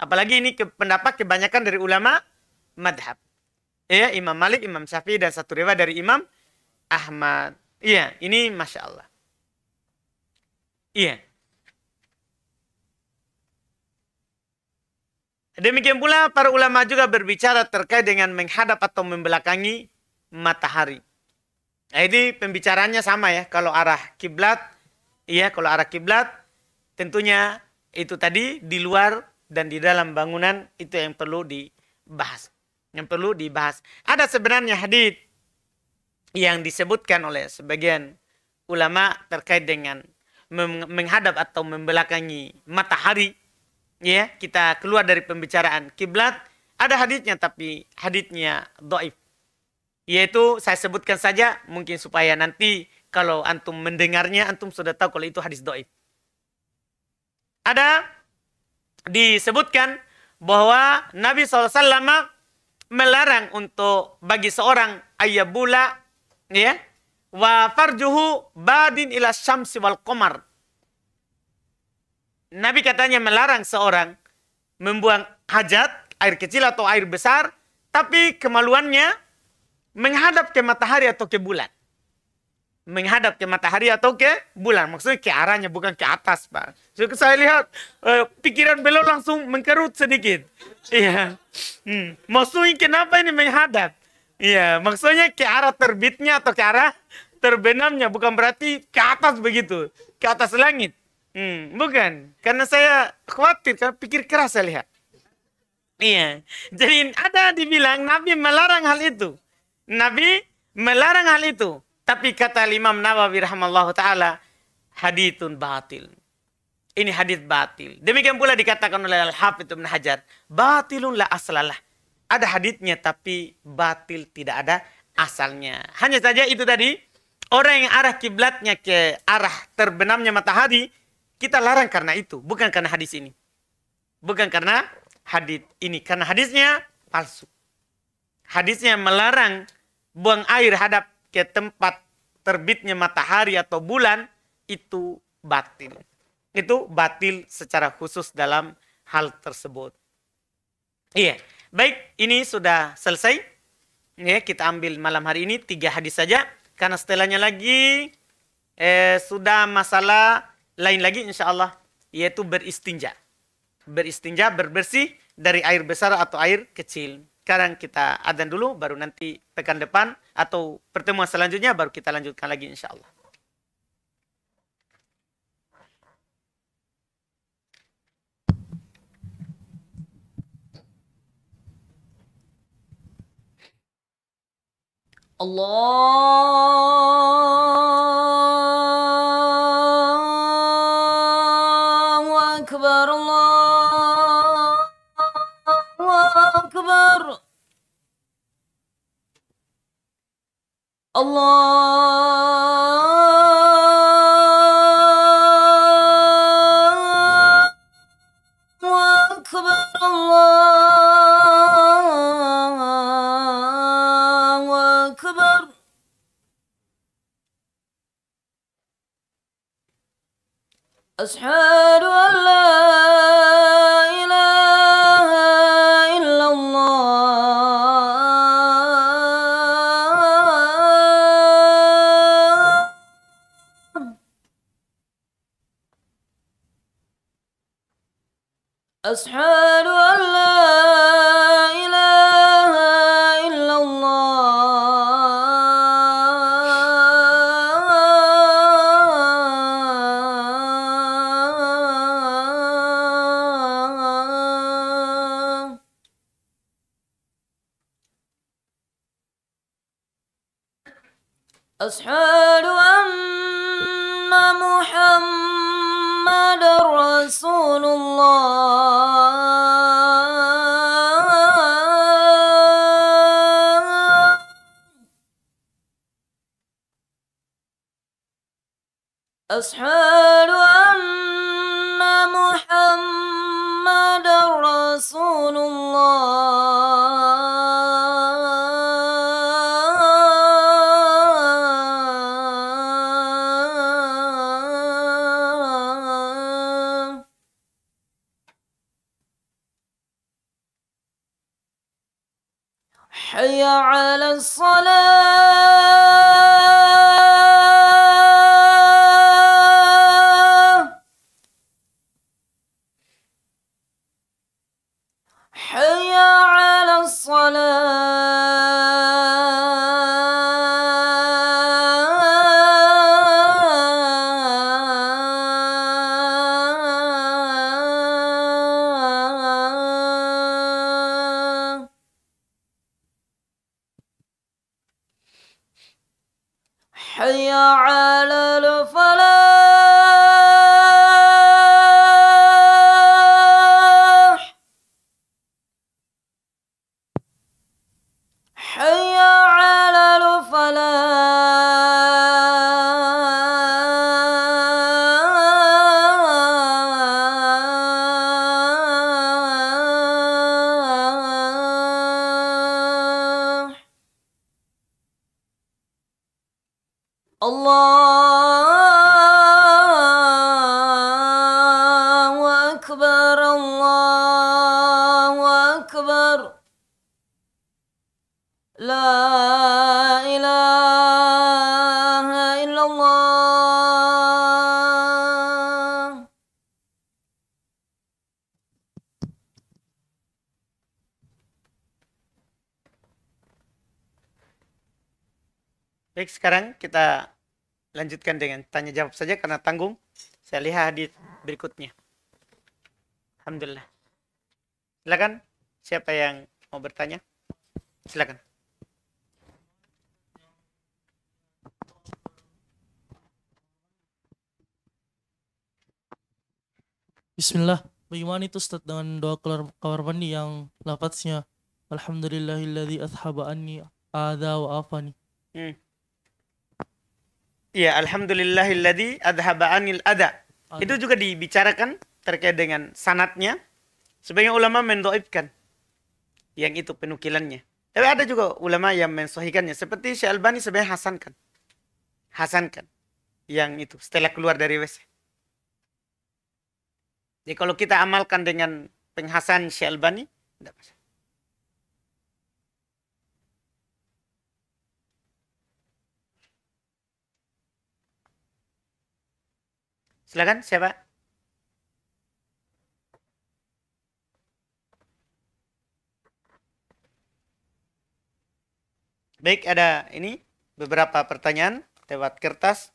Apalagi ini ke, pendapat kebanyakan dari ulama madhab. Ya, Imam Malik, Imam Syafi'i, dan satu riwayat dari Imam Ahmad. Iya, ini Masya Allah. Iya. Demikian pula para ulama juga berbicara terkait dengan menghadap atau membelakangi matahari. Nah, ini pembicaranya sama ya. Kalau arah kiblat, iya kalau arah kiblat tentunya itu tadi di luar dan di dalam bangunan itu yang perlu dibahas. Yang perlu dibahas. Ada sebenarnya hadis yang disebutkan oleh sebagian ulama terkait dengan menghadap atau membelakangi matahari ya kita keluar dari pembicaraan kiblat ada hadisnya tapi hadisnya doif yaitu saya sebutkan saja mungkin supaya nanti kalau antum mendengarnya antum sudah tahu kalau itu hadis doif ada disebutkan bahwa Nabi saw melarang untuk bagi seorang ayabula ya wa farjuhu badin ila syamsi wal qamar Nabi katanya melarang seorang membuang hajat, air kecil atau air besar, tapi kemaluannya menghadap ke matahari atau ke bulan. Menghadap ke matahari atau ke bulan. Maksudnya ke arahnya, bukan ke atas, Pak. So, saya lihat eh, pikiran beliau langsung mengkerut sedikit. Iya. Hmm. Maksudnya kenapa ini menghadap? Iya, maksudnya ke arah terbitnya atau ke arah terbenamnya. Bukan berarti ke atas begitu. Ke atas langit. Hmm, bukan. Karena saya khawatir, karena pikir keras saya lihat. Iya. Jadi ada dibilang Nabi melarang hal itu. Nabi melarang hal itu. Tapi kata Imam Nawawi rahimallahu taala, haditsun batil. Ini hadits batil. Demikian pula dikatakan oleh Al-Hafidz Ibnu Hajar, batilun la aslalah. Ada haditnya tapi batil tidak ada asalnya. Hanya saja itu tadi orang yang arah kiblatnya ke arah terbenamnya matahari kita larang karena itu, bukan karena hadis ini. Bukan karena hadis ini, karena hadisnya palsu. Hadisnya melarang buang air hadap ke tempat terbitnya matahari atau bulan itu batil. Itu batil secara khusus dalam hal tersebut. Iya, baik ini sudah selesai. Ya, kita ambil malam hari ini tiga hadis saja karena setelahnya lagi eh, sudah masalah lain lagi insya Allah yaitu beristinja. Beristinja berbersih dari air besar atau air kecil. Sekarang kita adzan dulu baru nanti pekan depan atau pertemuan selanjutnya baru kita lanjutkan lagi insya Allah. Allah Ekber Allah Ekber Allah Ekber Allah Ekber أشحال أصحاب أكبر الله أكبر لا إله إلا الله Baik, sekarang kita lanjutkan dengan tanya jawab saja karena tanggung. Saya lihat di berikutnya. Alhamdulillah. Silakan siapa yang mau bertanya? Silakan. Bismillah. Bagaimana itu Ustaz dengan doa keluar kamar mandi yang lafaznya Alhamdulillahilladzi ashaba anni adha wa afani. Hmm. Ya, Alhamdulillahilladzi adhaba anil ada. Itu juga dibicarakan terkait dengan sanatnya, sebagian ulama mendoibkan yang itu penukilannya. Tapi ada juga ulama yang mensohikannya. Seperti Syekh Albani sebenarnya hasankan. Hasankan. Yang itu setelah keluar dari WC. Jadi kalau kita amalkan dengan penghasan Syekh Albani, tidak masalah. Silakan siapa? Baik, ada ini beberapa pertanyaan lewat kertas.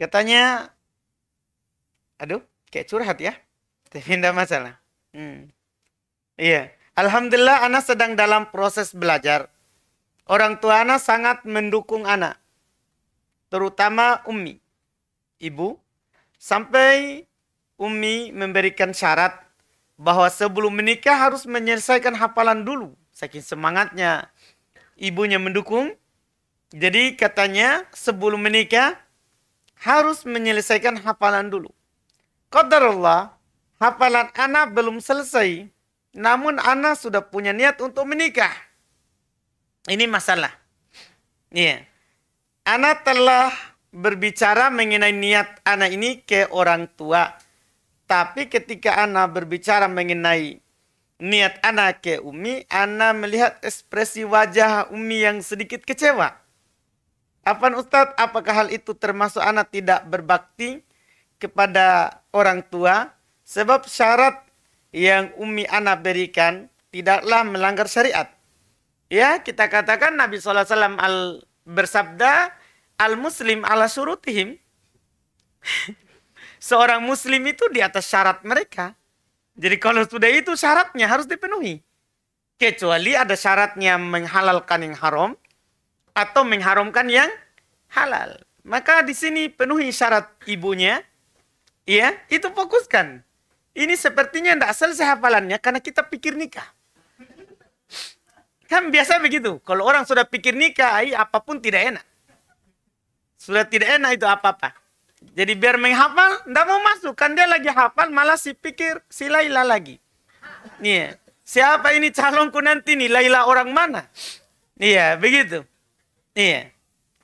Katanya, aduh, kayak curhat ya. terhindar masalah. Hmm. Iya. Alhamdulillah, anak sedang dalam proses belajar Orang tua anak sangat mendukung anak, Terutama umi, ibu. Sampai umi memberikan syarat bahwa sebelum menikah harus menyelesaikan hafalan dulu. Saking semangatnya ibunya mendukung. Jadi katanya sebelum menikah harus menyelesaikan hafalan dulu. Qadarullah, hafalan anak belum selesai. Namun anak sudah punya niat untuk menikah. Ini masalah. Iya. Yeah. Ana telah berbicara mengenai niat anak ini ke orang tua. Tapi ketika Ana berbicara mengenai niat anak ke Umi, Ana melihat ekspresi wajah Umi yang sedikit kecewa. Apa Ustadz, apakah hal itu termasuk anak tidak berbakti kepada orang tua? Sebab syarat yang Umi anak berikan tidaklah melanggar syariat. Ya, kita katakan Nabi SAW al bersabda, al-muslim ala surutihim. Seorang muslim itu di atas syarat mereka. Jadi kalau sudah itu syaratnya harus dipenuhi. Kecuali ada syaratnya menghalalkan yang haram atau mengharamkan yang halal. Maka di sini penuhi syarat ibunya. Ya, itu fokuskan. Ini sepertinya tidak selesai hafalannya karena kita pikir nikah. Kan biasa begitu. Kalau orang sudah pikir nikah, apapun tidak enak. Sudah tidak enak itu apa-apa. Jadi biar menghafal, ndak mau masuk. Kan dia lagi hafal, malah si pikir si Laila lagi. nih iya. Siapa ini calonku nanti nih? Laila orang mana? Iya, begitu. Iya.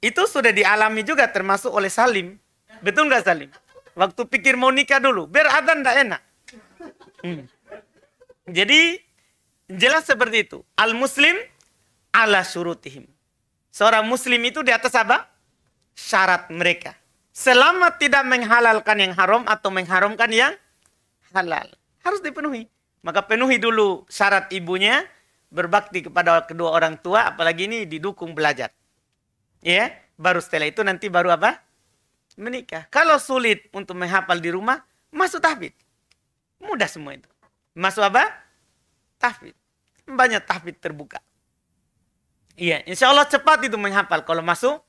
Itu sudah dialami juga termasuk oleh Salim. Betul nggak Salim? Waktu pikir mau nikah dulu, biar ada ndak enak. Hmm. Jadi Jelas seperti itu. Al muslim ala surutihim. Seorang muslim itu di atas apa? Syarat mereka. Selama tidak menghalalkan yang haram atau mengharamkan yang halal. Harus dipenuhi. Maka penuhi dulu syarat ibunya berbakti kepada kedua orang tua apalagi ini didukung belajar. Ya, baru setelah itu nanti baru apa? Menikah. Kalau sulit untuk menghafal di rumah, masuk tahfidz. Mudah semua itu. Masuk apa? Tahfidz banyak tahfid terbuka. Iya, insya Allah cepat itu menghafal kalau masuk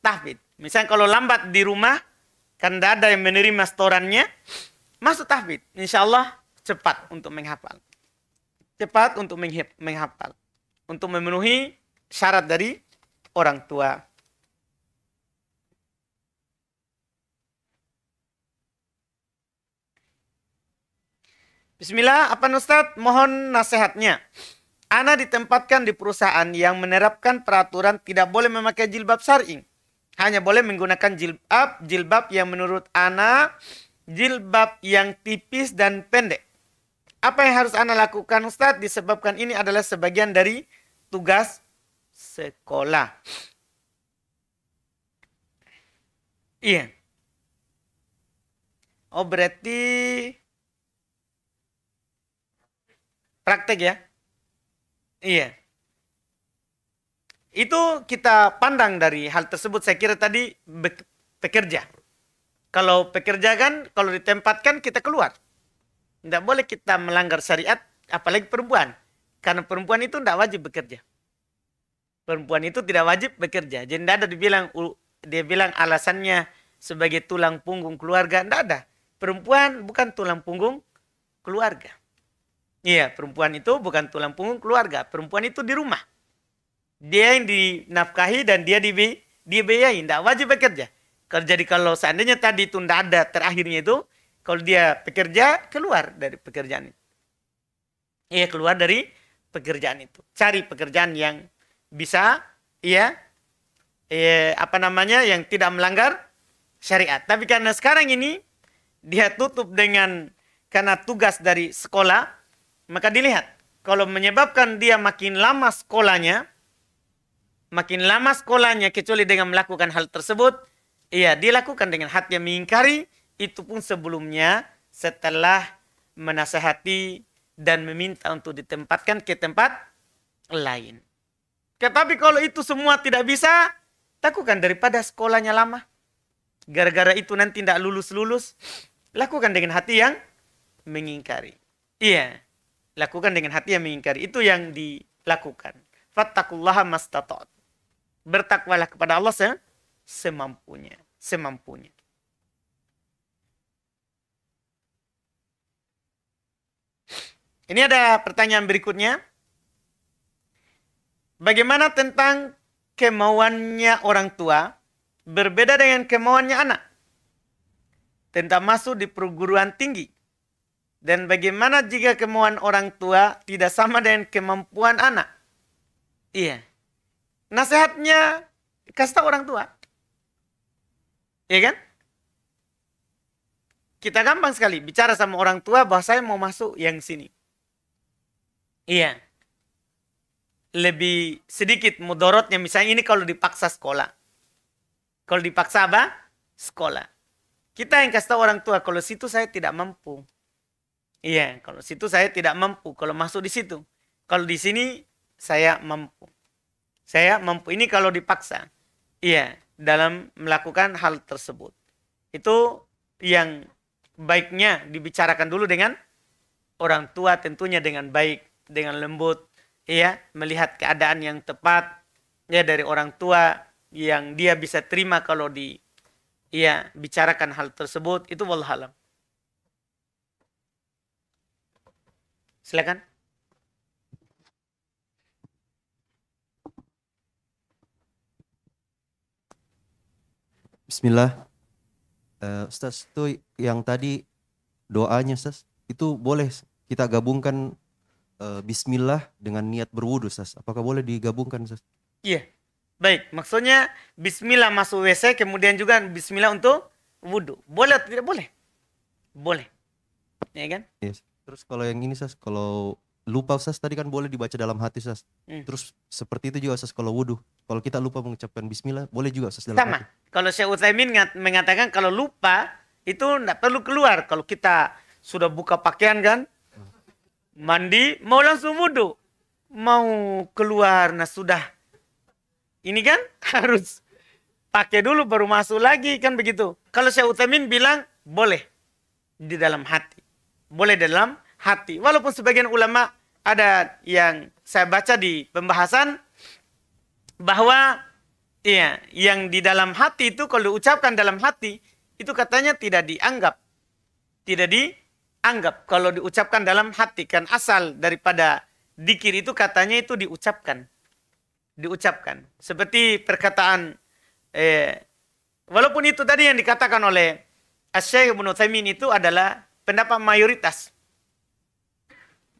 tahfid. Misalnya kalau lambat di rumah, kan tidak ada yang menerima setorannya, masuk tahfid. Insya Allah cepat untuk menghafal. Cepat untuk menghafal. Untuk memenuhi syarat dari orang tua. Bismillah, apa Ustaz? Mohon nasihatnya. Ana ditempatkan di perusahaan yang menerapkan peraturan tidak boleh memakai jilbab syar'i. Hanya boleh menggunakan jilbab, jilbab yang menurut Ana jilbab yang tipis dan pendek. Apa yang harus Ana lakukan Ustaz? Disebabkan ini adalah sebagian dari tugas sekolah. Iya. Oh berarti praktek ya? Iya. Itu kita pandang dari hal tersebut. Saya kira tadi pekerja. Kalau pekerja kan, kalau ditempatkan kita keluar. Tidak boleh kita melanggar syariat, apalagi perempuan. Karena perempuan itu tidak wajib bekerja. Perempuan itu tidak wajib bekerja. Jadi tidak ada dibilang, dia bilang alasannya sebagai tulang punggung keluarga. Tidak ada. Perempuan bukan tulang punggung keluarga. Iya, perempuan itu bukan tulang punggung keluarga. Perempuan itu di rumah. Dia yang dinafkahi dan dia dibi dibiayai. Tidak wajib bekerja. Kalau jadi kalau seandainya tadi itu tidak ada terakhirnya itu, kalau dia bekerja keluar dari pekerjaan itu. Iya, keluar dari pekerjaan itu. Cari pekerjaan yang bisa, iya iya apa namanya, yang tidak melanggar syariat. Tapi karena sekarang ini, dia tutup dengan, karena tugas dari sekolah, maka dilihat, kalau menyebabkan dia makin lama sekolahnya, makin lama sekolahnya kecuali dengan melakukan hal tersebut, iya dilakukan dengan hati yang mengingkari, itu pun sebelumnya setelah menasehati dan meminta untuk ditempatkan ke tempat lain. Tetapi kalau itu semua tidak bisa, lakukan daripada sekolahnya lama. Gara-gara itu nanti tidak lulus-lulus, lakukan dengan hati yang mengingkari. Iya lakukan dengan hati yang mengingkari. Itu yang dilakukan. Fattakullaha mastatot. Bertakwalah kepada Allah se semampunya. Semampunya. Ini ada pertanyaan berikutnya. Bagaimana tentang kemauannya orang tua berbeda dengan kemauannya anak? Tentang masuk di perguruan tinggi. Dan bagaimana jika kemauan orang tua tidak sama dengan kemampuan anak? Iya. Nasihatnya kasih tahu orang tua. Iya kan? Kita gampang sekali bicara sama orang tua bahwa saya mau masuk yang sini. Iya. Lebih sedikit mudorotnya misalnya ini kalau dipaksa sekolah. Kalau dipaksa apa? Sekolah. Kita yang kasih tahu orang tua kalau situ saya tidak mampu. Iya, kalau situ saya tidak mampu. Kalau masuk di situ. Kalau di sini saya mampu. Saya mampu. Ini kalau dipaksa. Iya, dalam melakukan hal tersebut. Itu yang baiknya dibicarakan dulu dengan orang tua tentunya dengan baik, dengan lembut. Iya, melihat keadaan yang tepat ya dari orang tua yang dia bisa terima kalau di iya bicarakan hal tersebut itu wallahualam. Silakan. Bismillah. Uh, Ustaz itu yang tadi doanya Ustaz itu boleh kita gabungkan uh, Bismillah dengan niat berwudu Ustaz. Apakah boleh digabungkan Ustaz? Iya. Yeah. Baik, maksudnya Bismillah masuk WC kemudian juga Bismillah untuk wudu. Boleh atau tidak boleh? Boleh. Ya kan? Yes. Terus kalau yang ini Sas, kalau lupa Sas tadi kan boleh dibaca dalam hati Sas. Hmm. Terus seperti itu juga Sas kalau wudhu. Kalau kita lupa mengucapkan bismillah, boleh juga Sas dalam Sama. Kalau Syekh Utsaimin mengatakan kalau lupa itu tidak perlu keluar. Kalau kita sudah buka pakaian kan, mandi, mau langsung wudhu. Mau keluar, nah sudah. Ini kan harus pakai dulu baru masuk lagi kan begitu. Kalau Syekh Utsaimin bilang boleh di dalam hati. Boleh dalam hati. Walaupun sebagian ulama ada yang saya baca di pembahasan bahwa ya yang di dalam hati itu kalau diucapkan dalam hati itu katanya tidak dianggap. Tidak dianggap kalau diucapkan dalam hati kan asal daripada dikir itu katanya itu diucapkan. Diucapkan. Seperti perkataan eh, walaupun itu tadi yang dikatakan oleh Syekh Ibnu itu adalah pendapat mayoritas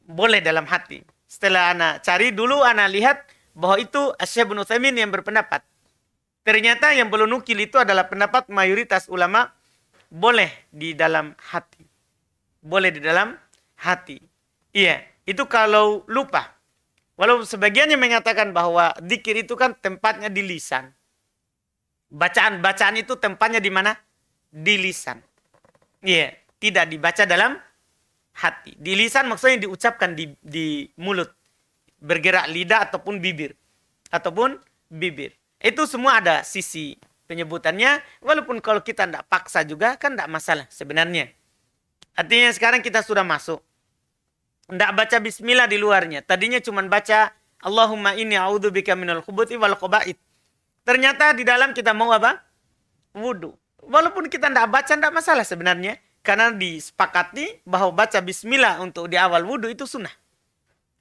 boleh dalam hati. Setelah anak cari dulu anak lihat bahwa itu Syekh bin Utsaimin yang berpendapat. Ternyata yang belum nukil itu adalah pendapat mayoritas ulama boleh di dalam hati. Boleh di dalam hati. Iya, itu kalau lupa. Walau sebagiannya mengatakan bahwa dikir itu kan tempatnya di lisan. Bacaan-bacaan itu tempatnya di mana? Di lisan. Iya, tidak dibaca dalam hati. Di lisan maksudnya diucapkan di, di mulut. Bergerak lidah ataupun bibir. Ataupun bibir. Itu semua ada sisi penyebutannya. Walaupun kalau kita tidak paksa juga kan tidak masalah sebenarnya. Artinya sekarang kita sudah masuk. Tidak baca bismillah di luarnya. Tadinya cuma baca Allahumma inni a'udzubika minal khubuti wal khubait. Ternyata di dalam kita mau apa? Wudhu. Walaupun kita tidak baca tidak masalah sebenarnya. Karena disepakati bahwa baca bismillah untuk di awal wudhu itu sunnah.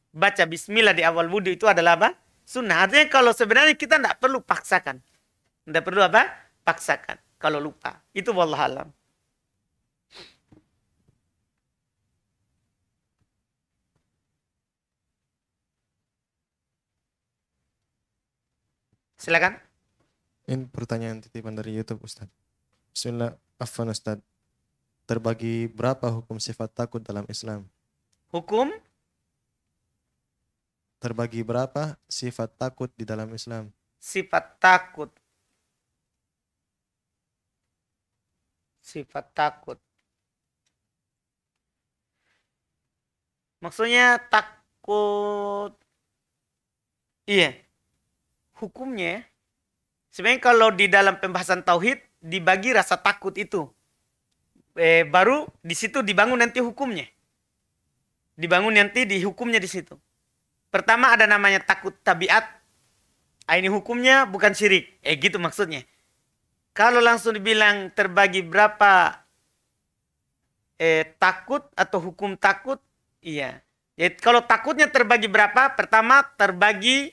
Baca bismillah di awal wudhu itu adalah apa? Sunnah. Artinya kalau sebenarnya kita tidak perlu paksakan. Tidak perlu apa? Paksakan. Kalau lupa. Itu wallahualam. Silakan. Ini pertanyaan titipan dari YouTube Ustaz. Bismillah, Terbagi berapa hukum sifat takut dalam Islam? Hukum? Terbagi berapa sifat takut di dalam Islam? Sifat takut. Sifat takut. Maksudnya takut. Iya. Hukumnya. Sebenarnya kalau di dalam pembahasan tauhid dibagi rasa takut itu eh, baru di situ dibangun nanti hukumnya. Dibangun nanti di hukumnya di situ. Pertama ada namanya takut tabiat. Ah, ini hukumnya bukan syirik. Eh gitu maksudnya. Kalau langsung dibilang terbagi berapa eh, takut atau hukum takut, iya. Jadi ya, kalau takutnya terbagi berapa? Pertama terbagi,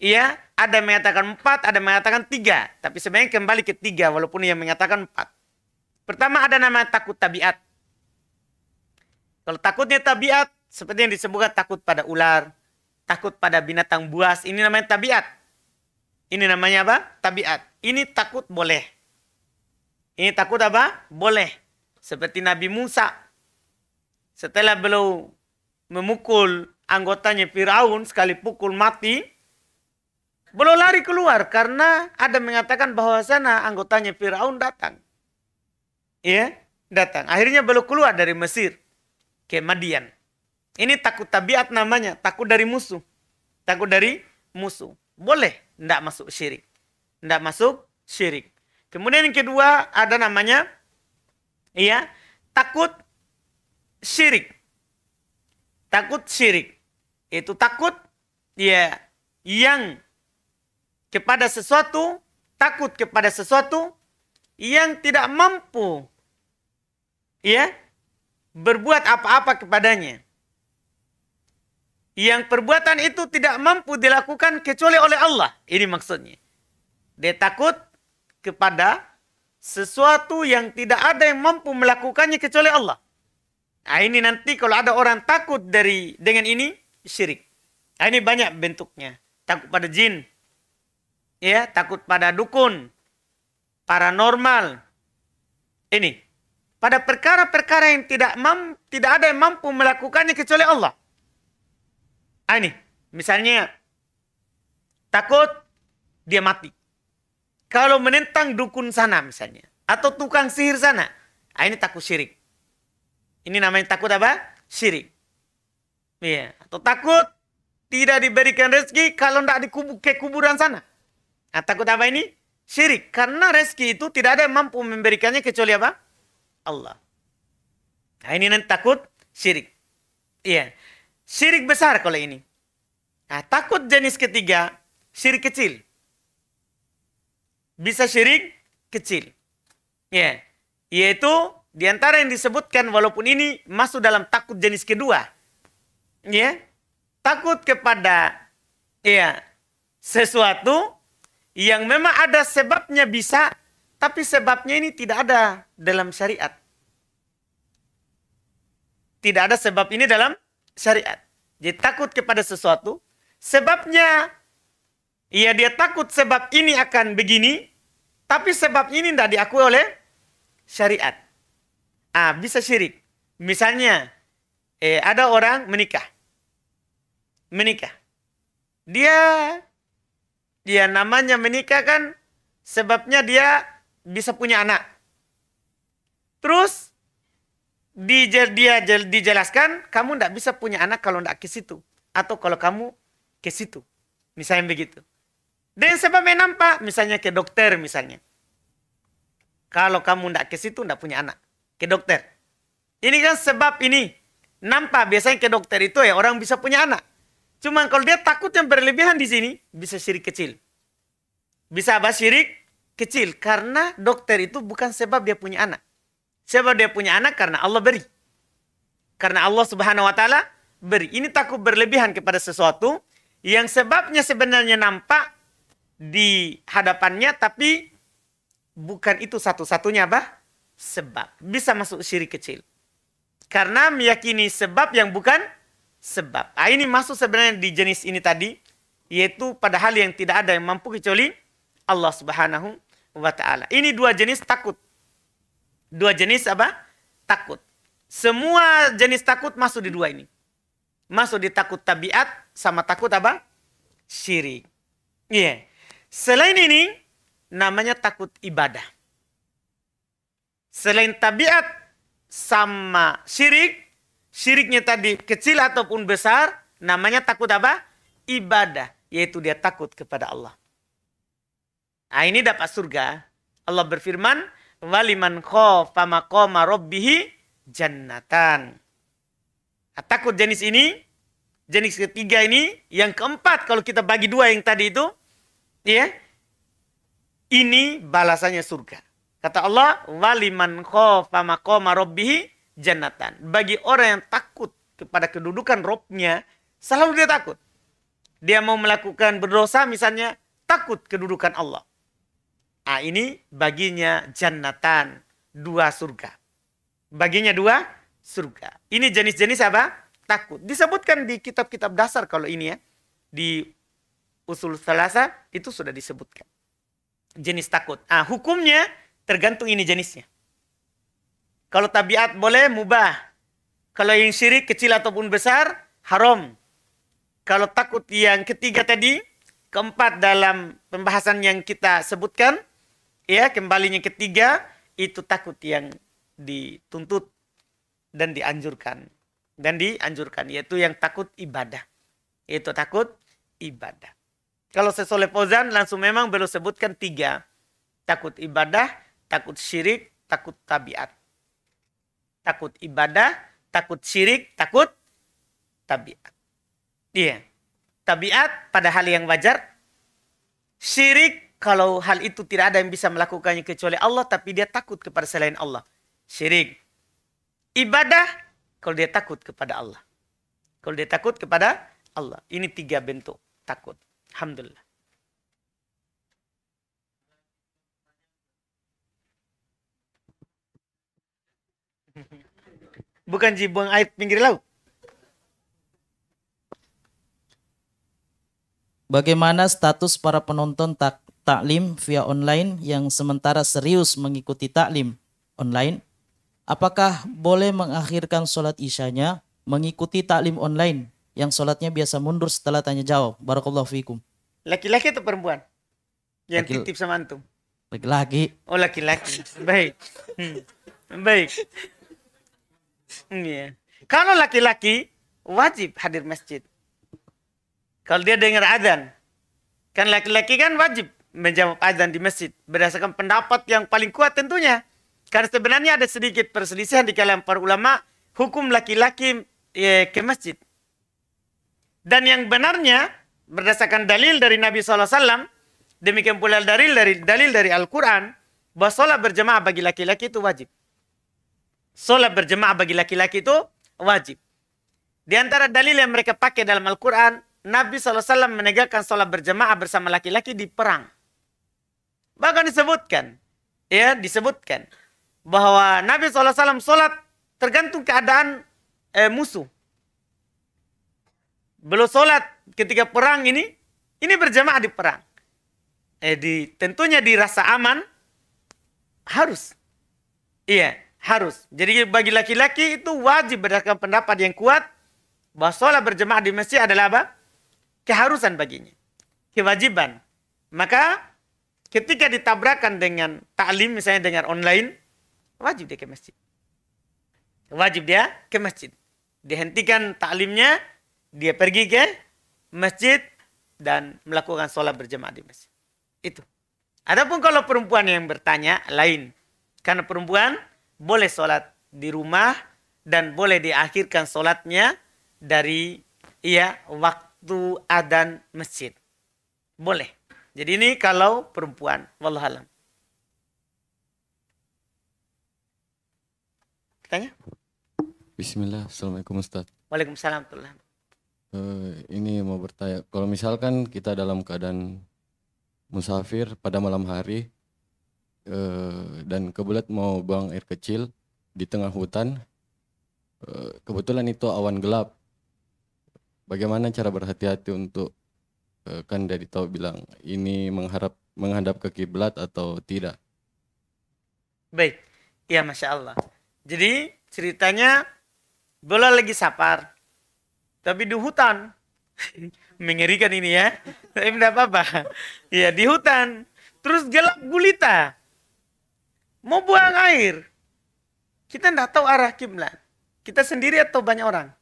iya. Ada yang mengatakan empat, ada yang mengatakan tiga. Tapi sebenarnya kembali ke tiga, walaupun yang mengatakan empat. Pertama ada nama takut tabiat. Kalau takutnya tabiat, seperti yang disebutkan takut pada ular, takut pada binatang buas, ini namanya tabiat. Ini namanya apa? Tabiat. Ini takut boleh. Ini takut apa? Boleh. Seperti Nabi Musa. Setelah beliau memukul anggotanya Firaun sekali pukul mati, beliau lari keluar karena ada mengatakan bahwa sana anggotanya Firaun datang ya datang. Akhirnya baru keluar dari Mesir ke Madian. Ini takut tabiat namanya, takut dari musuh. Takut dari musuh. Boleh tidak masuk syirik. Tidak masuk syirik. Kemudian yang kedua ada namanya iya takut syirik. Takut syirik. Itu takut ya yang kepada sesuatu, takut kepada sesuatu yang tidak mampu ya berbuat apa-apa kepadanya. Yang perbuatan itu tidak mampu dilakukan kecuali oleh Allah. Ini maksudnya. Dia takut kepada sesuatu yang tidak ada yang mampu melakukannya kecuali Allah. Nah, ini nanti kalau ada orang takut dari dengan ini syirik. Nah, ini banyak bentuknya. Takut pada jin. Ya, takut pada dukun. Paranormal. Ini pada perkara-perkara yang tidak mam, tidak ada yang mampu melakukannya kecuali Allah. Ah, ini, misalnya takut dia mati. Kalau menentang dukun sana misalnya atau tukang sihir sana, ah, ini takut syirik. Ini namanya takut apa? Syirik. Iya, atau takut tidak diberikan rezeki kalau tidak dikubur ke kuburan sana. Nah, takut apa ini? Syirik. Karena rezeki itu tidak ada yang mampu memberikannya kecuali apa? Allah. Nah, ini nanti takut syirik. Iya. Syirik besar kalau ini. Nah, takut jenis ketiga, syirik kecil. Bisa syirik kecil. iya. Yaitu diantara yang disebutkan walaupun ini masuk dalam takut jenis kedua. iya. Takut kepada ya sesuatu yang memang ada sebabnya bisa tapi sebabnya ini tidak ada dalam syariat. Tidak ada sebab ini dalam syariat. Jadi takut kepada sesuatu, sebabnya ya dia takut sebab ini akan begini, tapi sebab ini tidak diakui oleh syariat. Ah, bisa syirik. Misalnya, eh, ada orang menikah. Menikah. Dia, dia namanya menikah kan sebabnya dia bisa punya anak. Terus dijel, dia dijelaskan kamu tidak bisa punya anak kalau tidak ke situ atau kalau kamu ke situ. Misalnya begitu. Dan sebabnya nampak misalnya ke dokter misalnya. Kalau kamu tidak ke situ tidak punya anak. Ke dokter. Ini kan sebab ini. Nampak biasanya ke dokter itu ya orang bisa punya anak. Cuma kalau dia takut yang berlebihan di sini bisa sirik kecil. Bisa apa sirik kecil karena dokter itu bukan sebab dia punya anak. Sebab dia punya anak karena Allah beri. Karena Allah Subhanahu wa taala beri. Ini takut berlebihan kepada sesuatu yang sebabnya sebenarnya nampak di hadapannya tapi bukan itu satu-satunya apa? Sebab. Bisa masuk syirik kecil. Karena meyakini sebab yang bukan sebab. Nah, ini masuk sebenarnya di jenis ini tadi yaitu pada hal yang tidak ada yang mampu kecuali Allah Subhanahu wa taala. Ini dua jenis takut. Dua jenis apa? Takut. Semua jenis takut masuk di dua ini. Masuk di takut tabiat sama takut apa? Syirik. Iya. Yeah. Selain ini namanya takut ibadah. Selain tabiat sama syirik, syiriknya tadi kecil ataupun besar, namanya takut apa? Ibadah, yaitu dia takut kepada Allah. Nah ini dapat surga. Allah berfirman, waliman khofa maqama rabbih jannatan. Ah, takut jenis ini, jenis ketiga ini, yang keempat kalau kita bagi dua yang tadi itu, ya, ini balasannya surga. Kata Allah, waliman khofa maqama rabbih jannatan. Bagi orang yang takut kepada kedudukan robnya, selalu dia takut. Dia mau melakukan berdosa misalnya, takut kedudukan Allah. Nah, ini baginya jannatan, dua surga. Baginya dua surga. Ini jenis-jenis apa? Takut. Disebutkan di kitab-kitab dasar kalau ini ya. Di usul selasa itu sudah disebutkan. Jenis takut. Ah, hukumnya tergantung ini jenisnya. Kalau tabiat boleh mubah. Kalau yang syirik kecil ataupun besar haram. Kalau takut yang ketiga tadi, keempat dalam pembahasan yang kita sebutkan ya kembalinya ketiga itu takut yang dituntut dan dianjurkan dan dianjurkan yaitu yang takut ibadah yaitu takut ibadah kalau sesoleh pozan langsung memang belum sebutkan tiga takut ibadah takut syirik takut tabiat takut ibadah takut syirik takut tabiat iya tabiat pada hal yang wajar syirik kalau hal itu tidak ada yang bisa melakukannya kecuali Allah tapi dia takut kepada selain Allah. Syirik. Ibadah kalau dia takut kepada Allah. Kalau dia takut kepada Allah. Ini tiga bentuk takut. Alhamdulillah. Bukan jibuang air pinggir laut. Bagaimana status para penonton tak taklim via online yang sementara serius mengikuti taklim online, apakah boleh mengakhirkan sholat isyanya mengikuti taklim online yang sholatnya biasa mundur setelah tanya jawab? Barakallahu fikum. Laki-laki atau perempuan? Yang Laki... titip sama antum? Laki-laki. Oh laki-laki. Baik. Hmm. Baik. Hmm, iya. yeah. Kalau laki-laki wajib hadir masjid. Kalau dia dengar adzan, kan laki-laki kan wajib menjawab azan di masjid berdasarkan pendapat yang paling kuat tentunya. Karena sebenarnya ada sedikit perselisihan di kalangan para ulama hukum laki-laki e, ke masjid. Dan yang benarnya berdasarkan dalil dari Nabi SAW, demikian pula dalil dari dalil dari Al-Quran, bahwa sholat berjemaah bagi laki-laki itu wajib. Sholat berjemaah bagi laki-laki itu wajib. Di antara dalil yang mereka pakai dalam Al-Quran, Nabi SAW menegakkan sholat berjemaah bersama laki-laki di perang. Bahkan disebutkan, ya disebutkan bahwa Nabi SAW solat tergantung keadaan eh, musuh. Belum solat ketika perang ini, ini berjamaah di perang. Eh, di, tentunya dirasa aman, harus. Iya, harus. Jadi bagi laki-laki itu wajib berdasarkan pendapat yang kuat bahwa sholat berjamaah di masjid adalah apa? Keharusan baginya. Kewajiban. Maka Ketika ditabrakan dengan taklim misalnya dengan online, wajib dia ke masjid. Wajib dia ke masjid. Dihentikan taklimnya, dia pergi ke masjid dan melakukan sholat berjamaah di masjid. Itu. Adapun kalau perempuan yang bertanya lain. Karena perempuan boleh sholat di rumah dan boleh diakhirkan sholatnya dari ya waktu adan masjid. Boleh. Jadi ini kalau perempuan, wallahualam. Tanya? Bismillah, Assalamualaikum Ustaz. Waalaikumsalam. Uh, ini mau bertanya, kalau misalkan kita dalam keadaan musafir pada malam hari uh, dan kebelet mau buang air kecil di tengah hutan, uh, kebetulan itu awan gelap. Bagaimana cara berhati-hati untuk Eh, kan dari tahu bilang ini mengharap menghadap ke kiblat atau tidak baik ya masya Allah jadi ceritanya bola lagi sapar tapi di hutan mengerikan ini ya tapi tidak apa-apa ya di hutan terus gelap gulita mau buang air kita tidak tahu arah kiblat kita sendiri atau banyak orang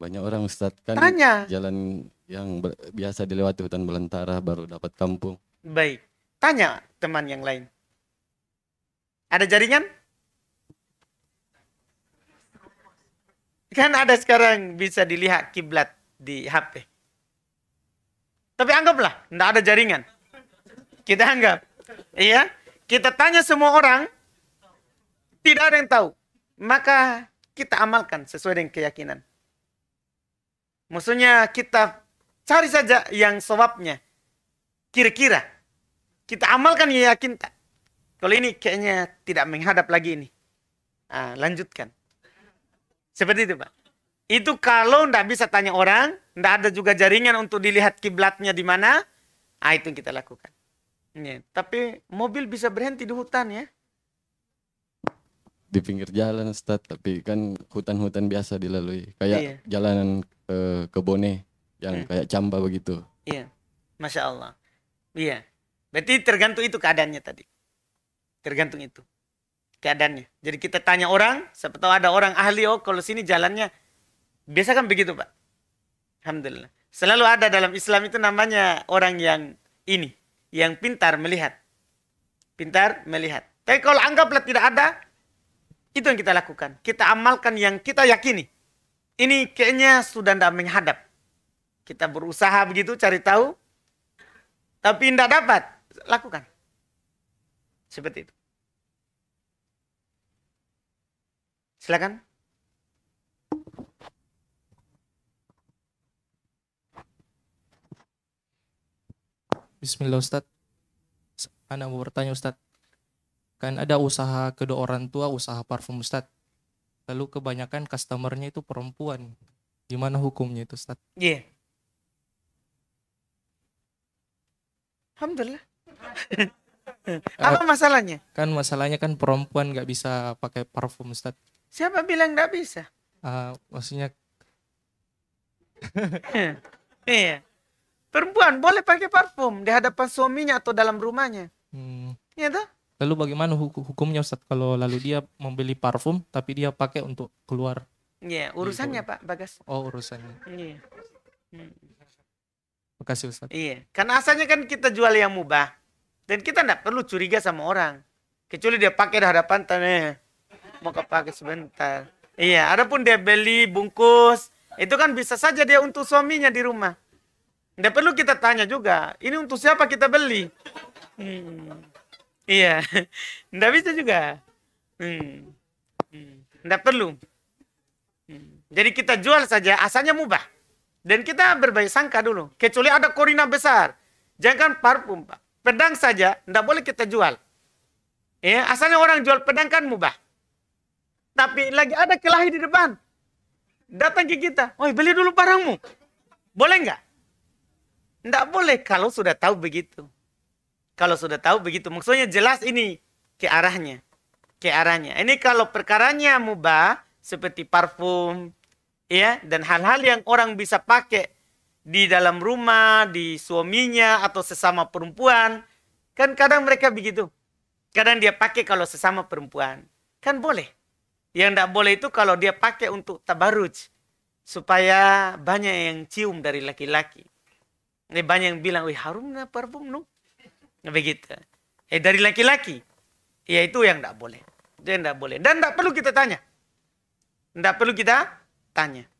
banyak orang Ustaz kan Tanya. jalan yang biasa dilewati hutan belantara baru dapat kampung. Baik. Tanya teman yang lain. Ada jaringan? Kan ada sekarang bisa dilihat kiblat di HP. Tapi anggaplah, tidak ada jaringan. Kita anggap. Iya. Kita tanya semua orang. Tidak ada yang tahu. Maka kita amalkan sesuai dengan keyakinan. Maksudnya kita Cari saja yang sebabnya Kira-kira. Kita amalkan ya yakin tak. Kalau ini kayaknya tidak menghadap lagi ini. Nah, lanjutkan. Seperti itu Pak. Itu kalau ndak bisa tanya orang, ndak ada juga jaringan untuk dilihat kiblatnya di mana, ah, itu yang kita lakukan. ini iya, tapi mobil bisa berhenti di hutan ya di pinggir jalan Ustaz, tapi kan hutan-hutan biasa dilalui, kayak iya. jalanan Bone. Eh, kebone yang hmm. kayak camba begitu. Iya, masya Allah. Iya, berarti tergantung itu keadaannya tadi. Tergantung itu keadaannya. Jadi kita tanya orang, siapa tahu ada orang ahli oh kalau sini jalannya biasa kan begitu pak. Alhamdulillah. Selalu ada dalam Islam itu namanya orang yang ini, yang pintar melihat, pintar melihat. Tapi kalau anggaplah tidak ada, itu yang kita lakukan. Kita amalkan yang kita yakini. Ini kayaknya sudah tidak menghadap kita berusaha begitu cari tahu, tapi tidak dapat. Lakukan. Seperti itu. Silakan. Bismillah Ustaz. Anda mau bertanya Ustaz. Kan ada usaha kedua orang tua, usaha parfum Ustaz. Lalu kebanyakan customernya itu perempuan. Gimana hukumnya itu Ustaz? Iya. Yeah. Alhamdulillah. Apa masalahnya? Kan masalahnya kan perempuan nggak bisa pakai parfum Ustaz. Siapa bilang nggak bisa? Uh, maksudnya Iya. Perempuan boleh pakai parfum di hadapan suaminya atau dalam rumahnya. Hmm. Iya tuh. Lalu bagaimana hukumnya Ustaz kalau lalu dia membeli parfum tapi dia pakai untuk keluar? Iya, urusannya gitu. Pak Bagas. Oh, urusannya. Iya. Hmm. Makasih Ustaz. Iya, karena asalnya kan kita jual yang mubah. Dan kita tidak perlu curiga sama orang. Kecuali dia pakai di hadapan tanah. Eh, mau pakai sebentar. Iya, adapun dia beli bungkus, itu kan bisa saja dia untuk suaminya di rumah. Tidak perlu kita tanya juga, ini untuk siapa kita beli? Hmm. Iya, tidak bisa juga. Hmm. Hmm. perlu. Hmm. Jadi kita jual saja, asalnya mubah. Dan kita berbaik sangka dulu. Kecuali ada korina besar. Jangan parfum, Pak. Pedang saja, tidak boleh kita jual. Ya, asalnya orang jual pedang kan mubah. Tapi lagi ada kelahi di depan. Datang ke kita. Oi, beli dulu barangmu. Boleh nggak? Tidak boleh kalau sudah tahu begitu. Kalau sudah tahu begitu. Maksudnya jelas ini ke arahnya. Ke arahnya. Ini kalau perkaranya mubah, seperti parfum, ya dan hal-hal yang orang bisa pakai di dalam rumah, di suaminya atau sesama perempuan. Kan kadang mereka begitu. Kadang dia pakai kalau sesama perempuan. Kan boleh. Yang tidak boleh itu kalau dia pakai untuk tabaruj. Supaya banyak yang cium dari laki-laki. Ini banyak yang bilang, wih harum parfum parfum no? Begitu. Eh dari laki-laki. Ya itu yang tidak boleh. Dia tidak boleh. Dan tidak perlu kita tanya. Tidak perlu kita Таня.